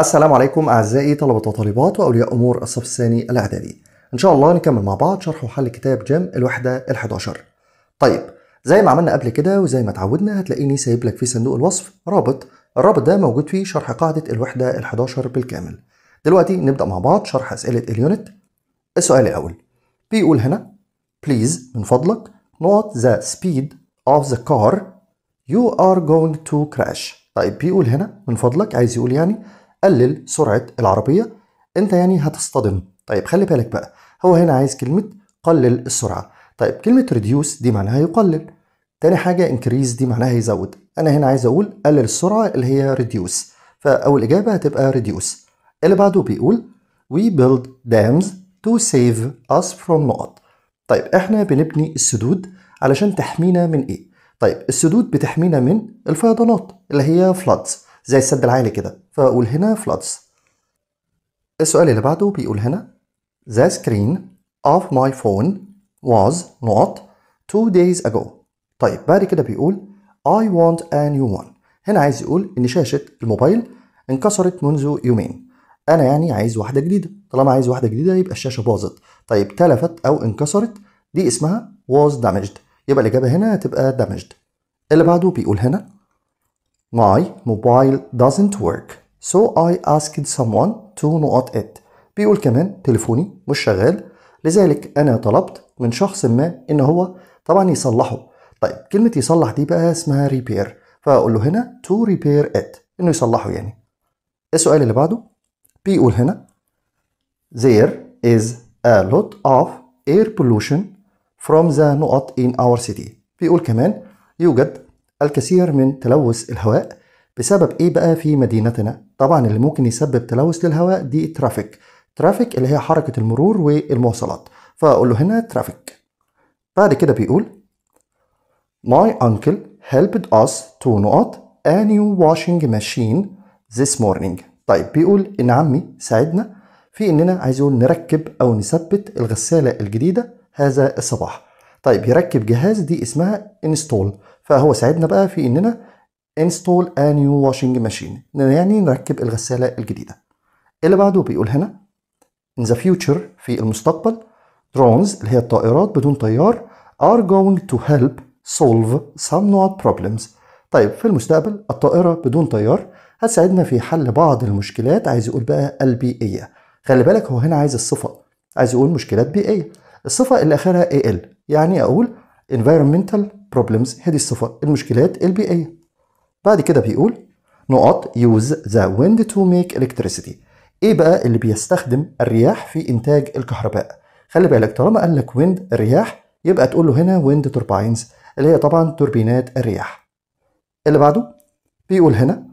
السلام عليكم أعزائي طلبة وطالبات وأولياء أمور الصف الثاني الإعدادي. إن شاء الله نكمل مع بعض شرح وحل كتاب جم الوحدة ال11. طيب زي ما عملنا قبل كده وزي ما اتعودنا هتلاقيني سايب لك في صندوق الوصف رابط، الرابط ده موجود فيه شرح قاعدة الوحدة ال11 بالكامل. دلوقتي نبدأ مع بعض شرح أسئلة اليونت. السؤال الأول بيقول هنا بليز من فضلك Not the speed of the car you are going to crash. طيب بيقول هنا من فضلك عايز يقول يعني قلل سرعة العربية أنت يعني هتصطدم طيب خلي بالك بقى هو هنا عايز كلمة قلل السرعة طيب كلمة reduce دي معناها يقلل تاني حاجة increase دي معناها يزود أنا هنا عايز أقول قلل السرعة اللي هي reduce فأول إجابة هتبقى reduce اللي بعده بيقول we build dams to save us from نقط طيب إحنا بنبني السدود علشان تحمينا من إيه؟ طيب السدود بتحمينا من الفيضانات اللي هي floods زي السد العالي كده فاقول هنا floods السؤال اللي بعده بيقول هنا the screen of my phone was not two days ago طيب بعد كده بيقول I want a new one هنا عايز يقول ان شاشة الموبايل انكسرت منذ يومين انا يعني عايز واحدة جديدة طالما عايز واحدة جديدة يبقى الشاشة باظت طيب تلفت او انكسرت دي اسمها was damaged يبقى الإجابة هنا هتبقى damaged اللي بعده بيقول هنا My mobile doesn't work so I asked someone to not it بيقول كمان تليفوني مش شغال لذلك أنا طلبت من شخص ما إن هو طبعا يصلحه طيب كلمة يصلح دي بقى اسمها repair فأقول له هنا to repair it إنه يصلحه يعني السؤال اللي بعده بيقول هنا there is a lot of air pollution from the نقط in our city بيقول كمان يوجد الكثير من تلوث الهواء بسبب ايه بقى في مدينتنا طبعا اللي ممكن يسبب تلوث للهواء دي ترافيك ترافيك اللي هي حركة المرور والمواصلات فأقول له هنا ترافيك بعد كده بيقول My uncle helped us to not a new washing machine this morning طيب بيقول إن عمي ساعدنا في إننا عايزين نركب أو نثبت الغسالة الجديدة هذا الصباح طيب يركب جهاز دي اسمها install فهو ساعدنا بقى في اننا install a new washing machine يعني نركب الغسالة الجديدة اللي بعده بيقول هنا in the future في المستقبل drones اللي هي الطائرات بدون طيار are going to help solve somewhat problems طيب في المستقبل الطائرة بدون طيار هتساعدنا في حل بعض المشكلات عايز يقول بقى البيئية خلي بالك هو هنا عايز الصفة عايز يقول مشكلات بيئية الصفة اللي آخرها AL يعني أقول environmental problems هذه الصفة المشكلات البيئية بعد كده بيقول نقط use the wind to make electricity ايه بقى اللي بيستخدم الرياح في انتاج الكهرباء خلي بالك طالما قال لك ويند الرياح يبقى تقول له هنا wind turbines اللي هي طبعا توربينات الرياح اللي بعده بيقول هنا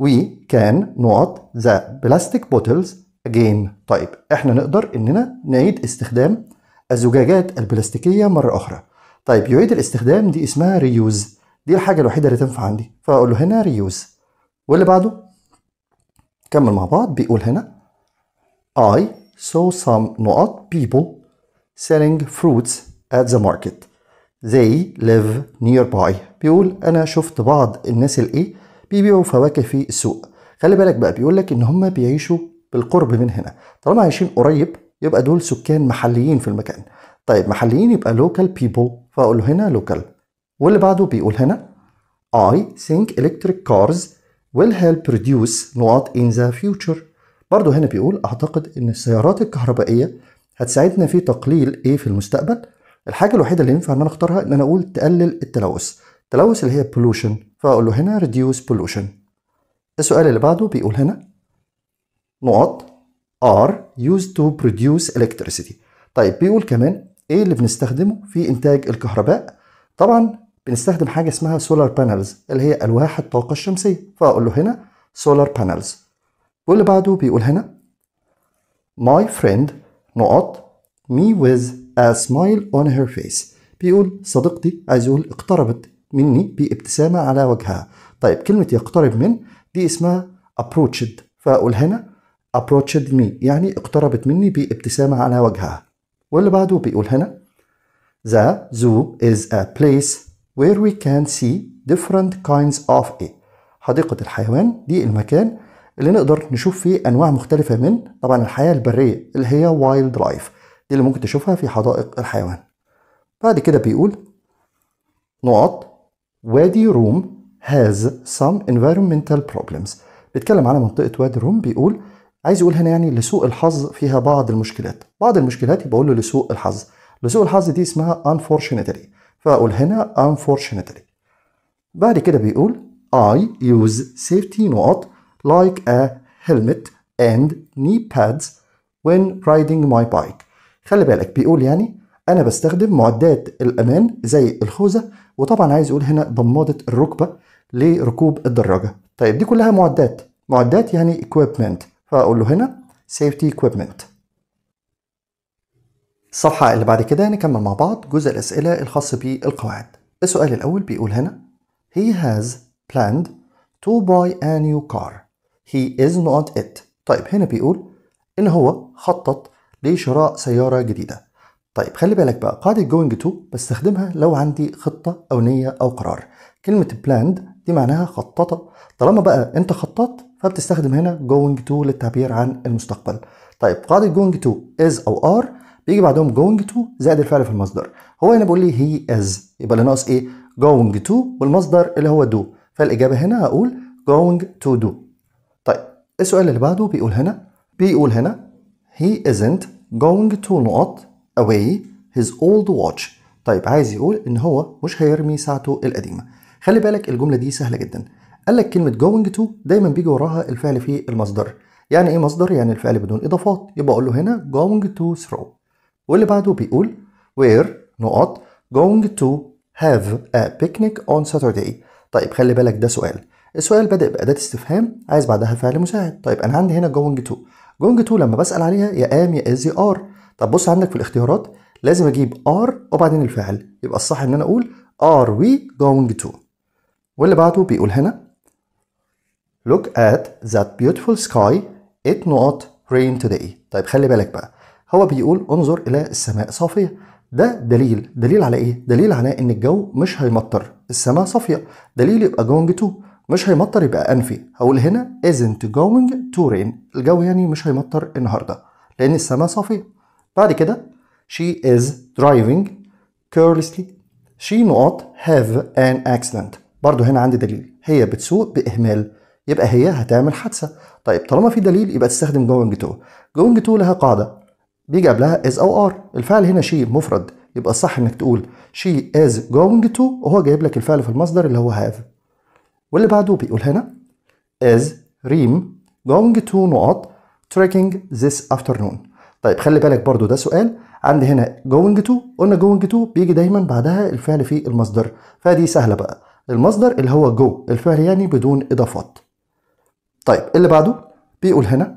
we can نقط the plastic bottles again طيب احنا نقدر اننا نعيد استخدام الزجاجات البلاستيكية مرة أخرى طيب يعيد الاستخدام دي اسمها ريوز دي الحاجة الوحيدة اللي تنفع عندي فأقول له هنا ريوز واللي بعده كمل مع بعض بيقول هنا I saw some not people selling fruits at the market they live nearby بيقول أنا شفت بعض الناس الإيه بيبيعوا فواكه في السوق خلي بالك بقى بيقول لك إن هم بيعيشوا بالقرب من هنا طالما عايشين قريب يبقى دول سكان محليين في المكان طيب محليين يبقى local people فأقول له هنا local واللي بعده بيقول هنا I think electric cars will help reduce not in the future برضه هنا بيقول أعتقد إن السيارات الكهربائية هتساعدنا في تقليل إيه في المستقبل الحاجة الوحيدة اللي ينفع إن أنا أختارها إن أنا أقول تقلل التلوث التلوث اللي هي pollution فأقول له هنا reduce pollution السؤال اللي بعده بيقول هنا نقط are used to produce electricity طيب بيقول كمان ايه اللي بنستخدمه في انتاج الكهرباء طبعا بنستخدم حاجه اسمها سولار بانلز اللي هي الواح الطاقه الشمسيه فاقول له هنا سولار بانلز واللي بعده بيقول هنا my friend نقط me with a smile on her face بيقول صديقتي عايز يقول اقتربت مني بابتسامه على وجهها طيب كلمه يقترب من دي اسمها approached فاقول هنا approached me يعني اقتربت مني بابتسامه على وجهها واللي بعده بيقول هنا The zoo is a place where we can see different kinds of a حديقة الحيوان دي المكان اللي نقدر نشوف فيه أنواع مختلفة من طبعا الحياة البرية اللي هي wild life دي اللي ممكن تشوفها في حدائق الحيوان. بعد كده بيقول نقط وادي روم has some environmental problems. بيتكلم على منطقة وادي روم بيقول عايز يقول هنا يعني لسوء الحظ فيها بعض المشكلات بعض المشكلات يبقى له لسوء الحظ لسوء الحظ دي اسمها unfortunately فاقول هنا unfortunately بعد كده بيقول I use safety not like a helmet and knee pads when riding my bike خلي بالك بيقول يعني انا بستخدم معدات الامان زي الخوذه وطبعا عايز يقول هنا ضمادة الركبه لركوب الدراجه طيب دي كلها معدات معدات يعني equipment فاقول له هنا سيفتي equipment الصفحة اللي بعد كده نكمل مع بعض جزء الأسئلة الخاص بالقواعد السؤال الأول بيقول هنا He has planned to buy a new car He is not it طيب هنا بيقول إن هو خطط لشراء سيارة جديدة طيب خلي بالك بقى قاعدة going to بستخدمها لو عندي خطة أو نية أو قرار كلمة planned دي معناها خططة طالما بقى أنت خططت فبتستخدم هنا going to للتعبير عن المستقبل طيب قاعده going to is او are بيجي بعدهم going to زائد الفعل في المصدر هو هنا بيقول لي هي is يبقى اللي ناقص ايه going to والمصدر اللي هو do فالاجابه هنا هقول going to do طيب إيه السؤال اللي بعده بيقول هنا بيقول هنا he isn't going to not away his old watch طيب عايز يقول ان هو مش هيرمي ساعته القديمه خلي بالك الجمله دي سهله جدا قال لك كلمة going to دايما بيجي وراها الفعل في المصدر يعني ايه مصدر يعني الفعل بدون اضافات يبقى اقول له هنا going to throw واللي بعده بيقول where نقط going to have a picnic on Saturday طيب خلي بالك ده سؤال السؤال بدأ بأداة استفهام عايز بعدها فعل مساعد طيب أنا عندي هنا going to going to لما بسأل عليها يا am يا is يا are طب بص عندك في الاختيارات لازم أجيب are وبعدين الفعل يبقى الصح إن أنا أقول are we going to واللي بعده بيقول هنا Look at that beautiful sky. It not rain today. طيب خلي بالك بقى هو بيقول انظر إلى السماء صافية ده دليل دليل على إيه؟ دليل على إن الجو مش هيمطر السماء صافية دليل يبقى going to مش هيمطر يبقى أنفي هقول هنا isn't going to rain الجو يعني مش هيمطر النهاردة لأن السماء صافية بعد كده she is driving carelessly she not have an accident برضه هنا عندي دليل هي بتسوق بإهمال يبقى هي هتعمل حادثه طيب طالما في دليل يبقى تستخدم جوينج تو جوينج تو لها قاعده بيجي قبلها از او ار الفعل هنا شي مفرد يبقى الصح انك تقول شي از جوينج تو وهو جايب لك الفعل في المصدر اللي هو هاف واللي بعده بيقول هنا از ريم جوينج تو نقط تريكينج ذيس افترنون طيب خلي بالك برضو ده سؤال عندي هنا جوينج تو قلنا جوينج تو بيجي دايما بعدها الفعل في المصدر فدي سهله بقى المصدر اللي هو جو الفعل يعني بدون اضافات طيب اللي بعده بيقول هنا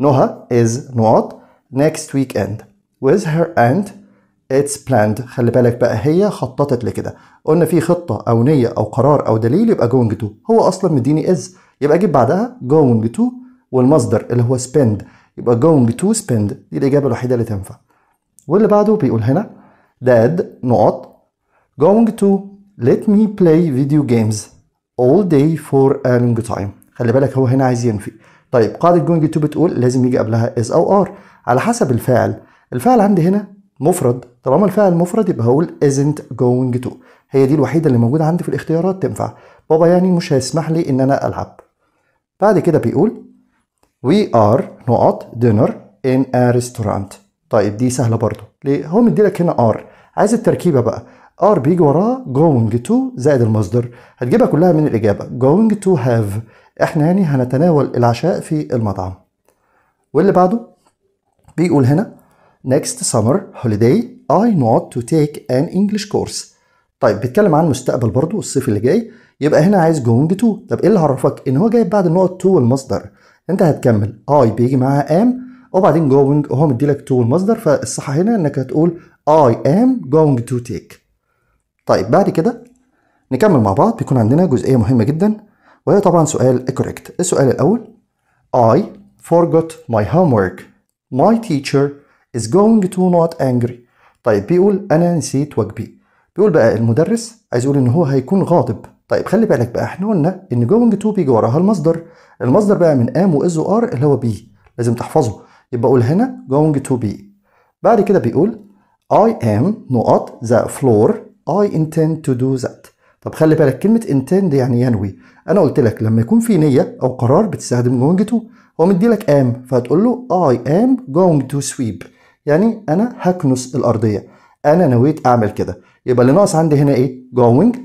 نهى is نقط next weekend with her and its planned خلي بالك بقى هي خططت لكده قلنا في خطة أو نية أو قرار أو دليل يبقى going to هو أصلا مديني is يبقى أجيب بعدها going to والمصدر اللي هو spend يبقى going to spend دي الإجابة الوحيدة اللي تنفع واللي بعده بيقول هنا dad نقط going to let me play video games all day for a long time خلي بالك هو هنا عايز ينفي طيب قاعده جوينج تو بتقول لازم يجي قبلها از او ار على حسب الفاعل الفاعل عندي هنا مفرد طالما الفاعل مفرد يبقى هقول isn't going to هي دي الوحيده اللي موجوده عندي في الاختيارات تنفع بابا يعني مش هيسمح لي ان انا العب بعد كده بيقول we are نقط dinner in a restaurant طيب دي سهله برضو ليه هو مديلك هنا are عايز التركيبه بقى ار بيجي وراه going to زائد المصدر هتجيبها كلها من الاجابه going to have احنا يعني هنتناول العشاء في المطعم واللي بعده بيقول هنا next summer holiday I want to take an English course طيب بيتكلم عن المستقبل برضو الصيف اللي جاي يبقى هنا عايز going to طب ايه اللي هعرفك ان هو جايب بعد النقط to والمصدر انت هتكمل I بيجي معاها am وبعدين going وهو مديلك to والمصدر فالصح هنا انك هتقول I am going to take طيب بعد كده نكمل مع بعض بيكون عندنا جزئية مهمة جدا وهي طبعا سؤال correct السؤال الأول I forgot my homework my teacher is going to not angry طيب بيقول أنا نسيت واجبي بيقول بقى المدرس عايز يقول إن هو هيكون غاضب طيب خلي بالك بقى احنا قلنا ان جوينج تو بيجي وراها المصدر المصدر بقى من ام واز وار اللي هو بي لازم تحفظه يبقى اقول هنا جوينج تو بي بعد كده بيقول I am not the floor I intend to do that طب خلي بالك كلمة intend يعني ينوي انا قلت لك لما يكون في نيه او قرار بتستخدم جوينج تو هو مديلك ام فهتقول له اي ام جوينج تو سويب يعني انا هكنس الارضيه انا نويت اعمل كده يبقى اللي ناقص عندي هنا ايه جوينج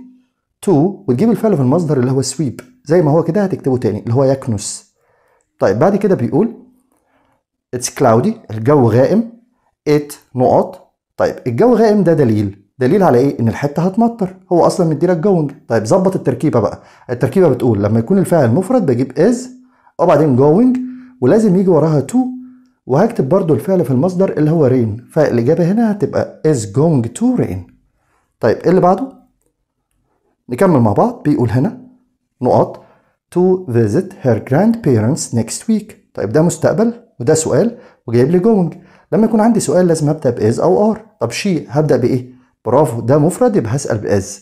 تو وتجيب الفعل في المصدر اللي هو سويب زي ما هو كده هتكتبه تاني اللي هو يكنس طيب بعد كده بيقول اتس كلاودي الجو غائم ات نقط طيب الجو غائم ده دليل دليل على ايه ان الحته هتمطر هو اصلا مديلك جوينج، طيب ظبط التركيبه بقى التركيبه بتقول لما يكون الفاعل مفرد بجيب از وبعدين جوينج ولازم يجي وراها تو وهكتب برضو الفعل في المصدر اللي هو رين فالاجابه هنا هتبقى از جوينج تو رين طيب ايه اللي بعده نكمل مع بعض بيقول هنا نقط to visit her grandparents next week طيب ده مستقبل وده سؤال وجايب لي جوينج لما يكون عندي سؤال لازم ابدا باز او ار طب شي هبدا بايه برافو ده مفرد يبقى هسأل بإز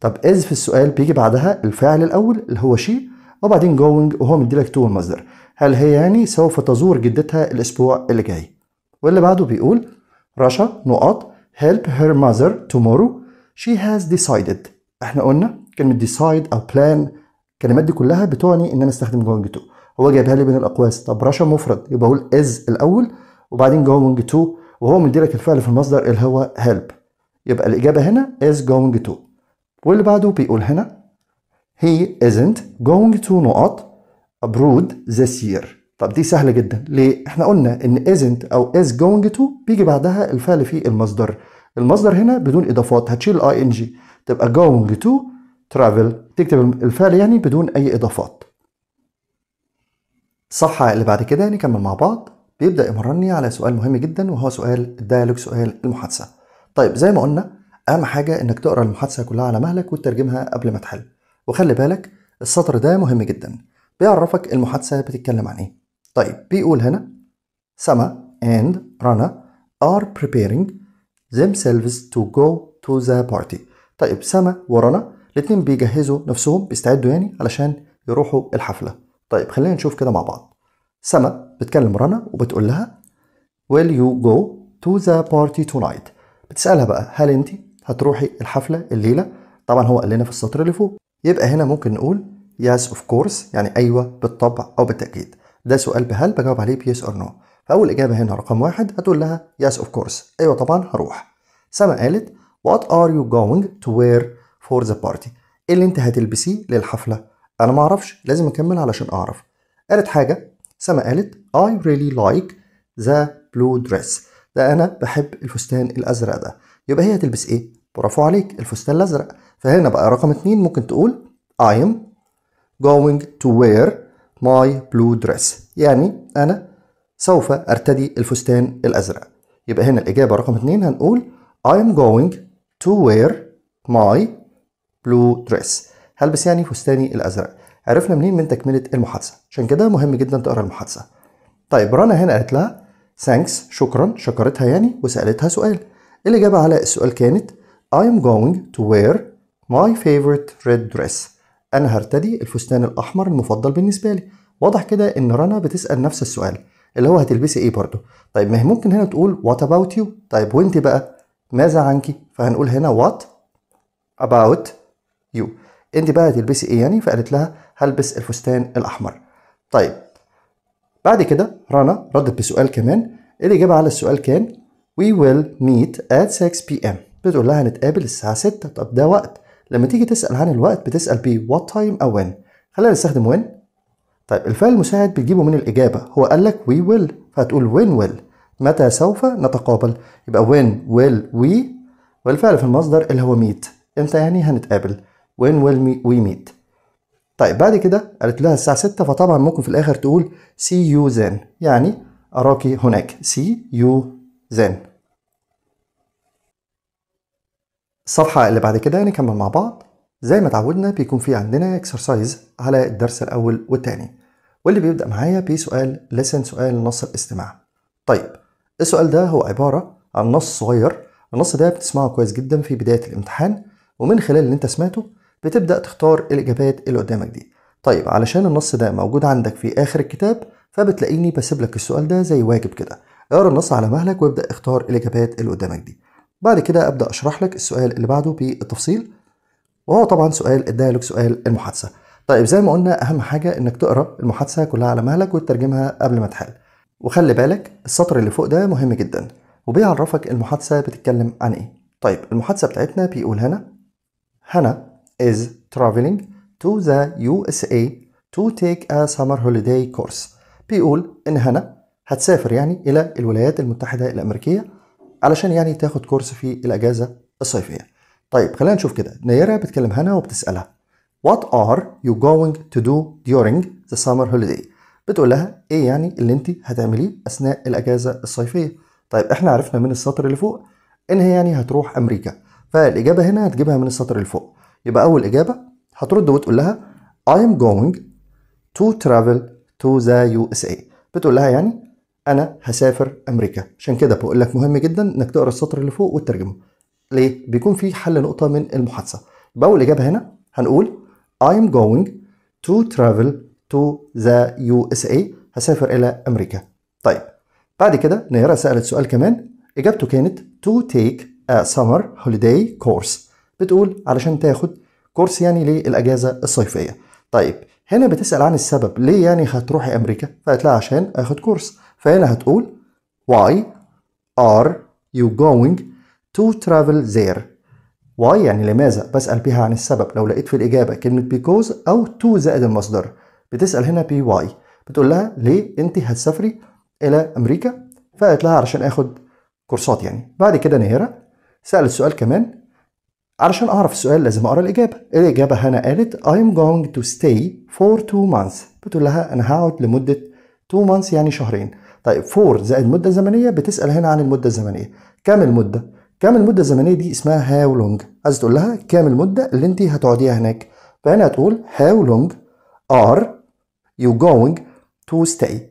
طب إز في السؤال بيجي بعدها الفاعل الأول اللي هو شي وبعدين going وهو مديلك تو المصدر هل هي يعني سوف تزور جدتها الأسبوع اللي جاي واللي بعده بيقول رشا نقط help her mother tomorrow she has decided احنا قلنا كلمة decide أو plan الكلمات دي كلها بتعني إن أنا أستخدم going to هو جايبها لي بين الأقواس طب رشا مفرد يبقى أقول is الأول وبعدين going to وهو مديلك الفعل في المصدر اللي هو help يبقى الإجابة هنا is going to واللي بعده بيقول هنا he isn't going to نقط abroad this year طب دي سهلة جدا ليه؟ احنا قلنا ان isn't او is going to بيجي بعدها الفعل في المصدر المصدر هنا بدون اضافات هتشيل الاي ان جي تبقى going to travel تكتب الفعل يعني بدون اي اضافات صح اللي بعد كده نكمل مع بعض بيبدأ يمرني على سؤال مهم جدا وهو سؤال الديالوج سؤال المحادثة طيب زي ما قلنا اهم حاجه انك تقرا المحادثه كلها على مهلك وتترجمها قبل ما تحل وخلي بالك السطر ده مهم جدا بيعرفك المحادثه بتتكلم عن ايه طيب بيقول هنا سما and Rana are preparing themselves to go to the party طيب سما ورنا الاتنين بيجهزوا نفسهم بيستعدوا يعني علشان يروحوا الحفلة طيب خلينا نشوف كده مع بعض سما بتكلم رنا وبتقول لها will you go to the party tonight بتسالها بقى هل انت هتروحي الحفله الليله طبعا هو قال لنا في السطر اللي فوق يبقى هنا ممكن نقول يس اوف كورس يعني ايوه بالطبع او بالتاكيد ده سؤال بهل بجاوب عليه بيس اور نو فاول اجابه هنا رقم واحد هتقول لها يس اوف كورس ايوه طبعا هروح سما قالت وات ار يو جوينج تو وير فور ذا بارتي ايه اللي انت هتلبسيه للحفله انا ما اعرفش لازم اكمل علشان اعرف قالت حاجه سما قالت I really like the blue dress ده انا بحب الفستان الازرق ده يبقى هي هتلبس ايه برافو عليك الفستان الازرق فهنا بقى رقم اتنين ممكن تقول I'm going to wear my blue dress يعني انا سوف ارتدي الفستان الازرق يبقى هنا الاجابه رقم اتنين هنقول I'm going to wear my blue dress هلبس يعني فستاني الازرق عرفنا منين من تكمله المحادثه عشان كده مهم جدا تقرا المحادثه طيب رنا هنا قالت لها ثانكس شكرا شكرتها يعني وسألتها سؤال الإجابة على السؤال كانت I'm going to wear my favorite red dress أنا هرتدي الفستان الأحمر المفضل بالنسبة لي واضح كده إن رنا بتسأل نفس السؤال اللي هو هتلبسي إيه برضه طيب ما هي ممكن هنا تقول what about you طيب وأنت بقى ماذا عنك فهنقول هنا what about you أنت بقى هتلبسي إيه يعني فقالت لها هلبس الفستان الأحمر طيب بعد كده رنا ردت بسؤال كمان الإجابة على السؤال كان We will meet at 6 p.m. بتقول لها هنتقابل الساعة 6 طب ده وقت لما تيجي تسأل عن الوقت بتسأل بيه what time أو when خلينا نستخدم when طيب الفعل المساعد بتجيبه من الإجابة هو قال لك we will فهتقول when will متى سوف نتقابل يبقى when will we والفعل في المصدر اللي هو meet امتى يعني هنتقابل when will we meet طيب بعد كده قالت لها الساعة 6 فطبعا ممكن في الآخر تقول سي يو زين يعني أراكي هناك سي يو زين الصفحة اللي بعد كده نكمل مع بعض زي ما تعودنا بيكون في عندنا اكسرسايز على الدرس الأول والتاني واللي بيبدأ معايا بسؤال لسن سؤال نص الاستماع طيب السؤال ده هو عبارة عن نص صغير النص ده بتسمعه كويس جدا في بداية الامتحان ومن خلال اللي انت سمعته بتبدأ تختار الإجابات اللي قدامك دي طيب علشان النص ده موجود عندك في آخر الكتاب فبتلاقيني بسيب لك السؤال ده زي واجب كده اقرا النص على مهلك وابدأ اختار الإجابات اللي قدامك دي بعد كده أبدأ أشرح لك السؤال اللي بعده بالتفصيل وهو طبعا سؤال الديالوج سؤال المحادثة طيب زي ما قلنا أهم حاجة إنك تقرأ المحادثة كلها على مهلك وتترجمها قبل ما تحل وخلي بالك السطر اللي فوق ده مهم جدا وبيعرفك المحادثة بتتكلم عن إيه طيب المحادثة بتاعتنا بيقول هنا هنا is traveling to the USA to take a summer holiday course بيقول إن هنا هتسافر يعني إلى الولايات المتحدة الأمريكية علشان يعني تاخد كورس في الأجازة الصيفية طيب خلينا نشوف كده نيرة بتكلم هنا وبتسألها What are you going to do during the summer holiday بتقول لها إيه يعني اللي أنت هتعمليه أثناء الأجازة الصيفية طيب إحنا عرفنا من السطر اللي فوق إن هي يعني هتروح أمريكا فالإجابة هنا هتجيبها من السطر اللي فوق يبقى أول إجابة هترد وتقول لها I am going to travel to the USA بتقول لها يعني أنا هسافر أمريكا عشان كده بقول لك مهم جدا إنك تقرأ السطر اللي فوق وتترجمه ليه؟ بيكون في حل نقطة من المحادثة يبقى أول إجابة هنا هنقول I am going to travel to the USA هسافر إلى أمريكا طيب بعد كده نيرة سألت سؤال كمان إجابته كانت to take a summer holiday course بتقول علشان تاخد كورس يعني للاجازه الصيفيه طيب هنا بتسال عن السبب ليه يعني هتروحي امريكا فقالت لها عشان اخد كورس فهنا هتقول why are you going to travel there why يعني لماذا بسال بيها عن السبب لو لقيت في الاجابه كلمه because او to زائد المصدر بتسال هنا بي why بتقول لها ليه انت هتسافري الى امريكا فقالت لها علشان اخد كورسات يعني بعد كده نهيرة سالت سؤال كمان علشان أعرف السؤال لازم أقرأ الإجابة الإجابة هنا قالت I'm going to stay for two months بتقول لها أنا هقعد لمدة two months يعني شهرين طيب فور زائد مدة زمنية بتسأل هنا عن المدة الزمنية كام المدة؟ كام المدة الزمنية دي اسمها هاو لونج عايز تقول لها كام المدة اللي أنت هتقعديها هناك فهنا هتقول هاو لونج ار يو جوينج تو ستاي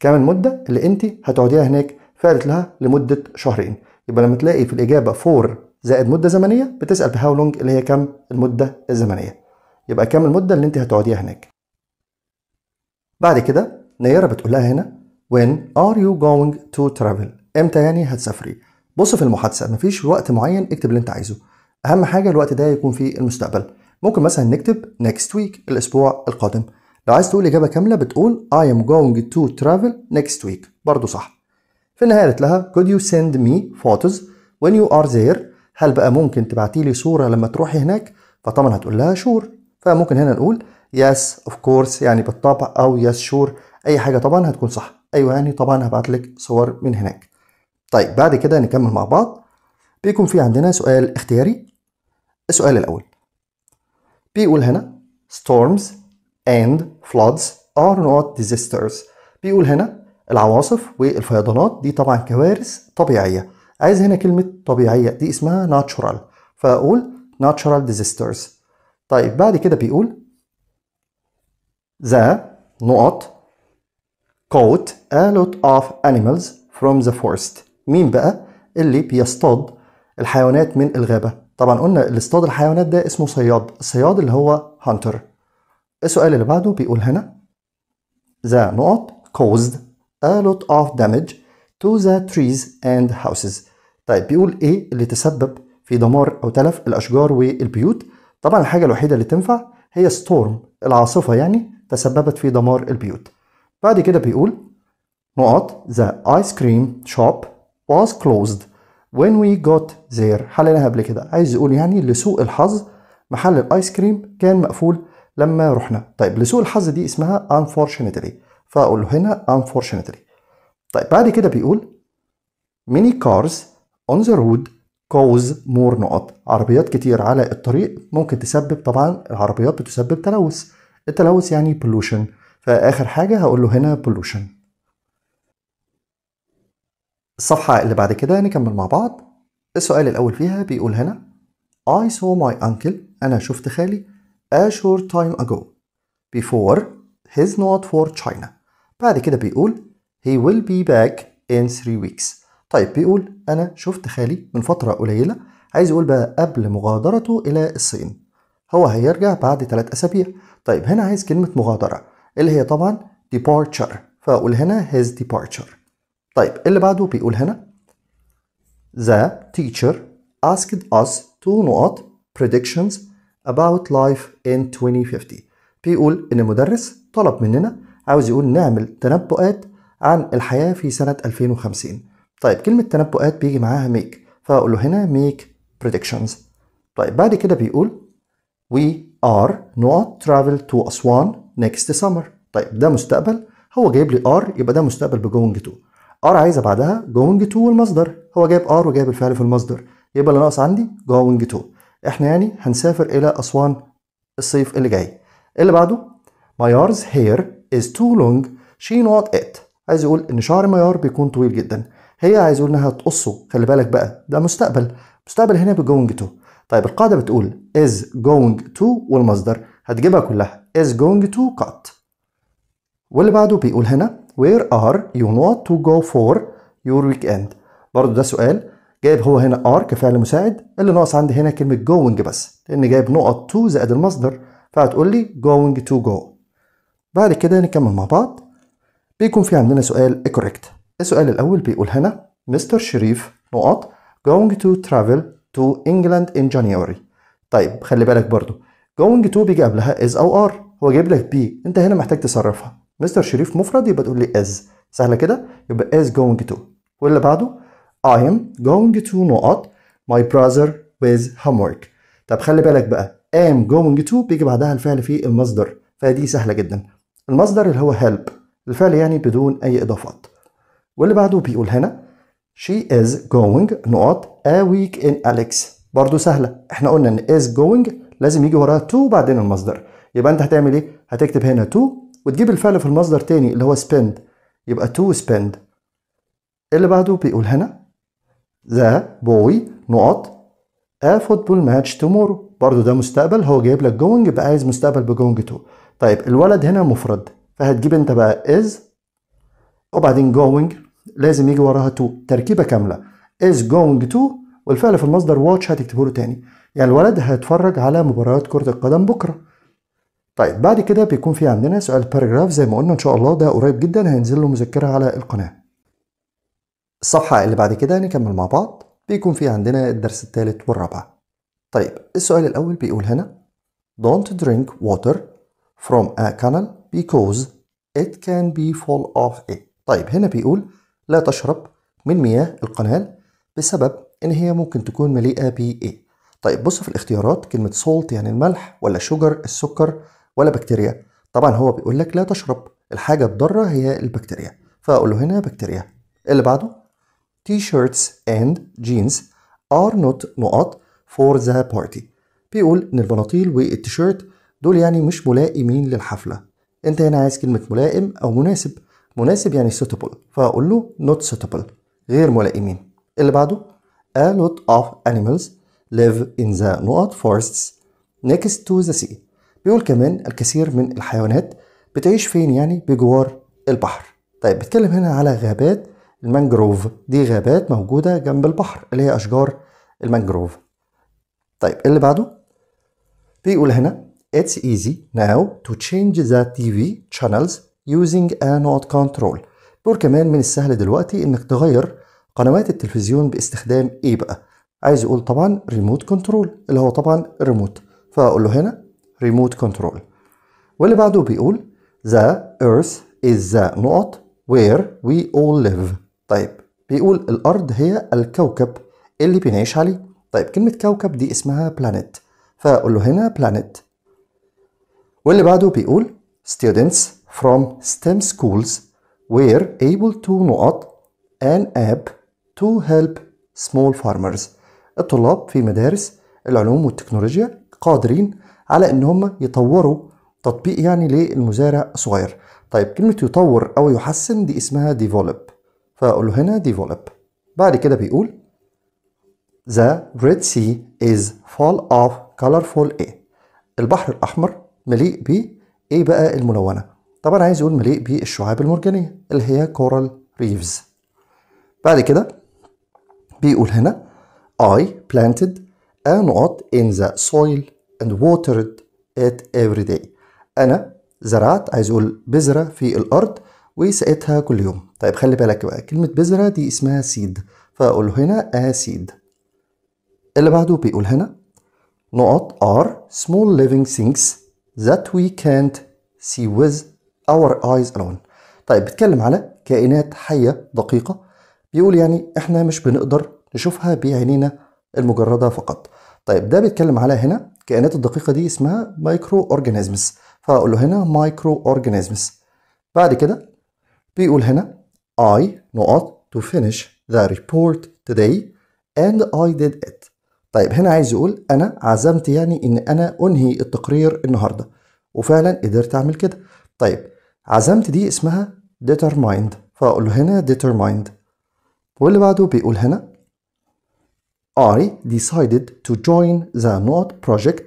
كام المدة اللي أنت هتقعديها هناك؟ فقالت لها لمدة شهرين يبقى لما تلاقي في الإجابة فور زائد مده زمنيه بتسال في هاو لونج اللي هي كم المده الزمنيه يبقى كم المده اللي انت هتقعديها هناك بعد كده نيره بتقول لها هنا when are you going to travel امتى يعني هتسافري بص في المحادثه مفيش وقت معين اكتب اللي انت عايزه اهم حاجه الوقت ده يكون في المستقبل ممكن مثلا نكتب next week الاسبوع القادم لو عايز تقول اجابه كامله بتقول I am going to travel next week برضه صح في النهايه قالت لها could you send me photos when you are there هل بقى ممكن تبعتي لي صوره لما تروحي هناك فطبعا هتقول لها شور فممكن هنا نقول يس اوف كورس يعني بالطبع او يس شور اي حاجه طبعا هتكون صح ايوه يعني طبعا هبعت لك صور من هناك طيب بعد كده نكمل مع بعض بيكون في عندنا سؤال اختياري السؤال الاول بيقول هنا storms and floods are not disasters بيقول هنا العواصف والفيضانات دي طبعا كوارث طبيعيه عايز هنا كلمة طبيعية دي اسمها ناتشورال فأقول ناتشورال ديزاسترز طيب بعد كده بيقول ذا نقط caught a lot of animals from the forest مين بقى اللي بيصطاد الحيوانات من الغابة طبعا قلنا اللي اصطاد الحيوانات ده اسمه صياد الصياد اللي هو هانتر السؤال اللي بعده بيقول هنا the نقط caused a lot of damage to the trees and houses طيب بيقول ايه اللي تسبب في دمار او تلف الاشجار والبيوت طبعا الحاجه الوحيده اللي تنفع هي ستورم العاصفه يعني تسببت في دمار البيوت بعد كده بيقول نقط the ice cream shop was closed when we got there حللها قبل كده عايز يقول يعني لسوء الحظ محل الايس كريم كان مقفول لما رحنا طيب لسوء الحظ دي اسمها unfortunately فاقول له هنا unfortunately طيب بعد كده بيقول many cars on the road cause more نقط عربيات كتير على الطريق ممكن تسبب طبعا العربيات بتسبب تلوث التلوث يعني pollution فآخر حاجة هقول له هنا pollution الصفحة اللي بعد كده نكمل مع بعض السؤال الأول فيها بيقول هنا I saw my uncle أنا شفت خالي a short time ago before his not for China بعد كده بيقول he will be back in three weeks طيب بيقول أنا شفت خالي من فترة قليلة عايز يقول بقى قبل مغادرته إلى الصين هو هيرجع بعد ثلاث أسابيع طيب هنا عايز كلمة مغادرة اللي هي طبعا departure فأقول هنا his departure طيب اللي بعده بيقول هنا the teacher asked us to not predictions about life in 2050 بيقول إن المدرس طلب مننا عاوز يقول نعمل تنبؤات عن الحياة في سنة 2050 طيب كلمة تنبؤات بيجي معاها ميك فأقول له هنا ميك predictions طيب بعد كده بيقول we are not travel to أسوان next summer طيب ده مستقبل هو جايب لي ار يبقى ده مستقبل بجوينج تو ار عايزه بعدها جوينج تو والمصدر هو جايب ار وجايب الفعل في المصدر يبقى اللي ناقص عندي جوينج تو احنا يعني هنسافر الى اسوان الصيف اللي جاي اللي بعده my arms hair is too long she not it عايز يقول ان شعر ميار بيكون طويل جدا هي عايز يقول انها تقصه خلي بالك بقى ده مستقبل مستقبل هنا بجوينج تو طيب القاعده بتقول is going to والمصدر هتجيبها كلها is going to cut واللي بعده بيقول هنا where are you تو to go for your weekend برضو ده سؤال جايب هو هنا ار كفعل مساعد اللي ناقص عندي هنا كلمة going بس لأن جايب نقط to زائد المصدر فهتقول لي going to go بعد كده نكمل مع بعض بيكون في عندنا سؤال correct السؤال الأول بيقول هنا مستر شريف نقط going to travel to England in January طيب خلي بالك برضو going to بيجي قبلها is أو are هو جايب لك بي أنت هنا محتاج تصرفها مستر شريف مفرد يبقى تقول لي is سهلة كده يبقى is going to واللي بعده I am going to نقط my brother with homework طب خلي بالك بقى am going to بيجي بعدها الفعل في المصدر فدي سهلة جدا المصدر اللي هو help الفعل يعني بدون أي إضافات واللي بعده بيقول هنا she is going نقط a week in Alex برضو سهلة احنا قلنا ان is going لازم يجي وراها to بعدين المصدر يبقى انت هتعمل ايه هتكتب هنا to وتجيب الفعل في المصدر تاني اللي هو spend يبقى to spend اللي بعده بيقول هنا the boy نقط a football match tomorrow برضو ده مستقبل هو جايب لك going يبقى عايز مستقبل بجونج to طيب الولد هنا مفرد فهتجيب انت بقى is وبعدين going لازم يجي وراها تو تركيبه كامله is going to والفعل في المصدر watch هتكتبه له تاني يعني الولد هيتفرج على مباريات كره القدم بكره طيب بعد كده بيكون في عندنا سؤال باراجراف زي ما قلنا ان شاء الله ده قريب جدا هينزل له مذكره على القناه الصفحه اللي بعد كده نكمل مع بعض بيكون في عندنا الدرس الثالث والرابع طيب السؤال الاول بيقول هنا don't drink water from a canal because it can be full of A طيب هنا بيقول لا تشرب من مياه القنال بسبب إن هي ممكن تكون مليئة ب A طيب بص في الاختيارات كلمة salt يعني الملح ولا sugar السكر ولا بكتيريا طبعا هو بيقول لك لا تشرب الحاجة الضارة هي البكتيريا فأقول له هنا بكتيريا اللي بعده t-shirts and jeans are not نقط for the party بيقول إن البناطيل والتيشيرت دول يعني مش ملائمين للحفلة انت هنا عايز كلمه ملائم او مناسب مناسب يعني suitable فاقول له not suitable غير ملائمين اللي بعده a lot of animals live in the not forests next to the sea بيقول كمان الكثير من الحيوانات بتعيش فين يعني بجوار البحر طيب بتكلم هنا على غابات المانجروف دي غابات موجودة جنب البحر اللي هي أشجار المانجروف طيب اللي بعده بيقول هنا It's easy now to change the TV channels using a remote control دول كمان من السهل دلوقتي انك تغير قنوات التلفزيون باستخدام ايه بقى عايز اقول طبعا ريموت كنترول اللي هو طبعا ريموت فاقول له هنا ريموت كنترول واللي بعده بيقول the earth is the نقط where we all live طيب بيقول الارض هي الكوكب اللي بنعيش عليه طيب كلمة كوكب دي اسمها planet فاقول له هنا planet واللي بعده بيقول students from STEM schools were able to نقط an app to help small farmers الطلاب في مدارس العلوم والتكنولوجيا قادرين على ان هم يطوروا تطبيق يعني للمزارع الصغير طيب كلمة يطور او يحسن دي اسمها develop فاقول له هنا develop بعد كده بيقول The Red Sea is full of colorful A البحر الأحمر مليء ب ايه بقى الملونه طبعا عايز يقول مليء بالشعاب المرجانيه اللي هي كورال ريفز بعد كده بيقول هنا I planted a nut in the soil and watered it every day انا زرعت عايز أقول بذره في الارض وسقيتها كل يوم طيب خلي بالك بقى كلمه بذره دي اسمها سيد فاقول هنا a seed. اللي بعده بيقول هنا نقط are small living things that we can't see with our eyes alone طيب بيتكلم على كائنات حية دقيقة بيقول يعني احنا مش بنقدر نشوفها بعينينا المجردة فقط طيب ده بيتكلم على هنا الكائنات الدقيقة دي اسمها مايكرو اورجانيزمز فاقول له هنا مايكرو اورجانيزمز بعد كده بيقول هنا I نقط to finish the report today and I did it طيب هنا عايز يقول انا عزمت يعني ان انا انهي التقرير النهارده وفعلا قدرت اعمل كده طيب عزمت دي اسمها determined فاقول له هنا determined واللي بعده بيقول هنا I decided to join the NOT project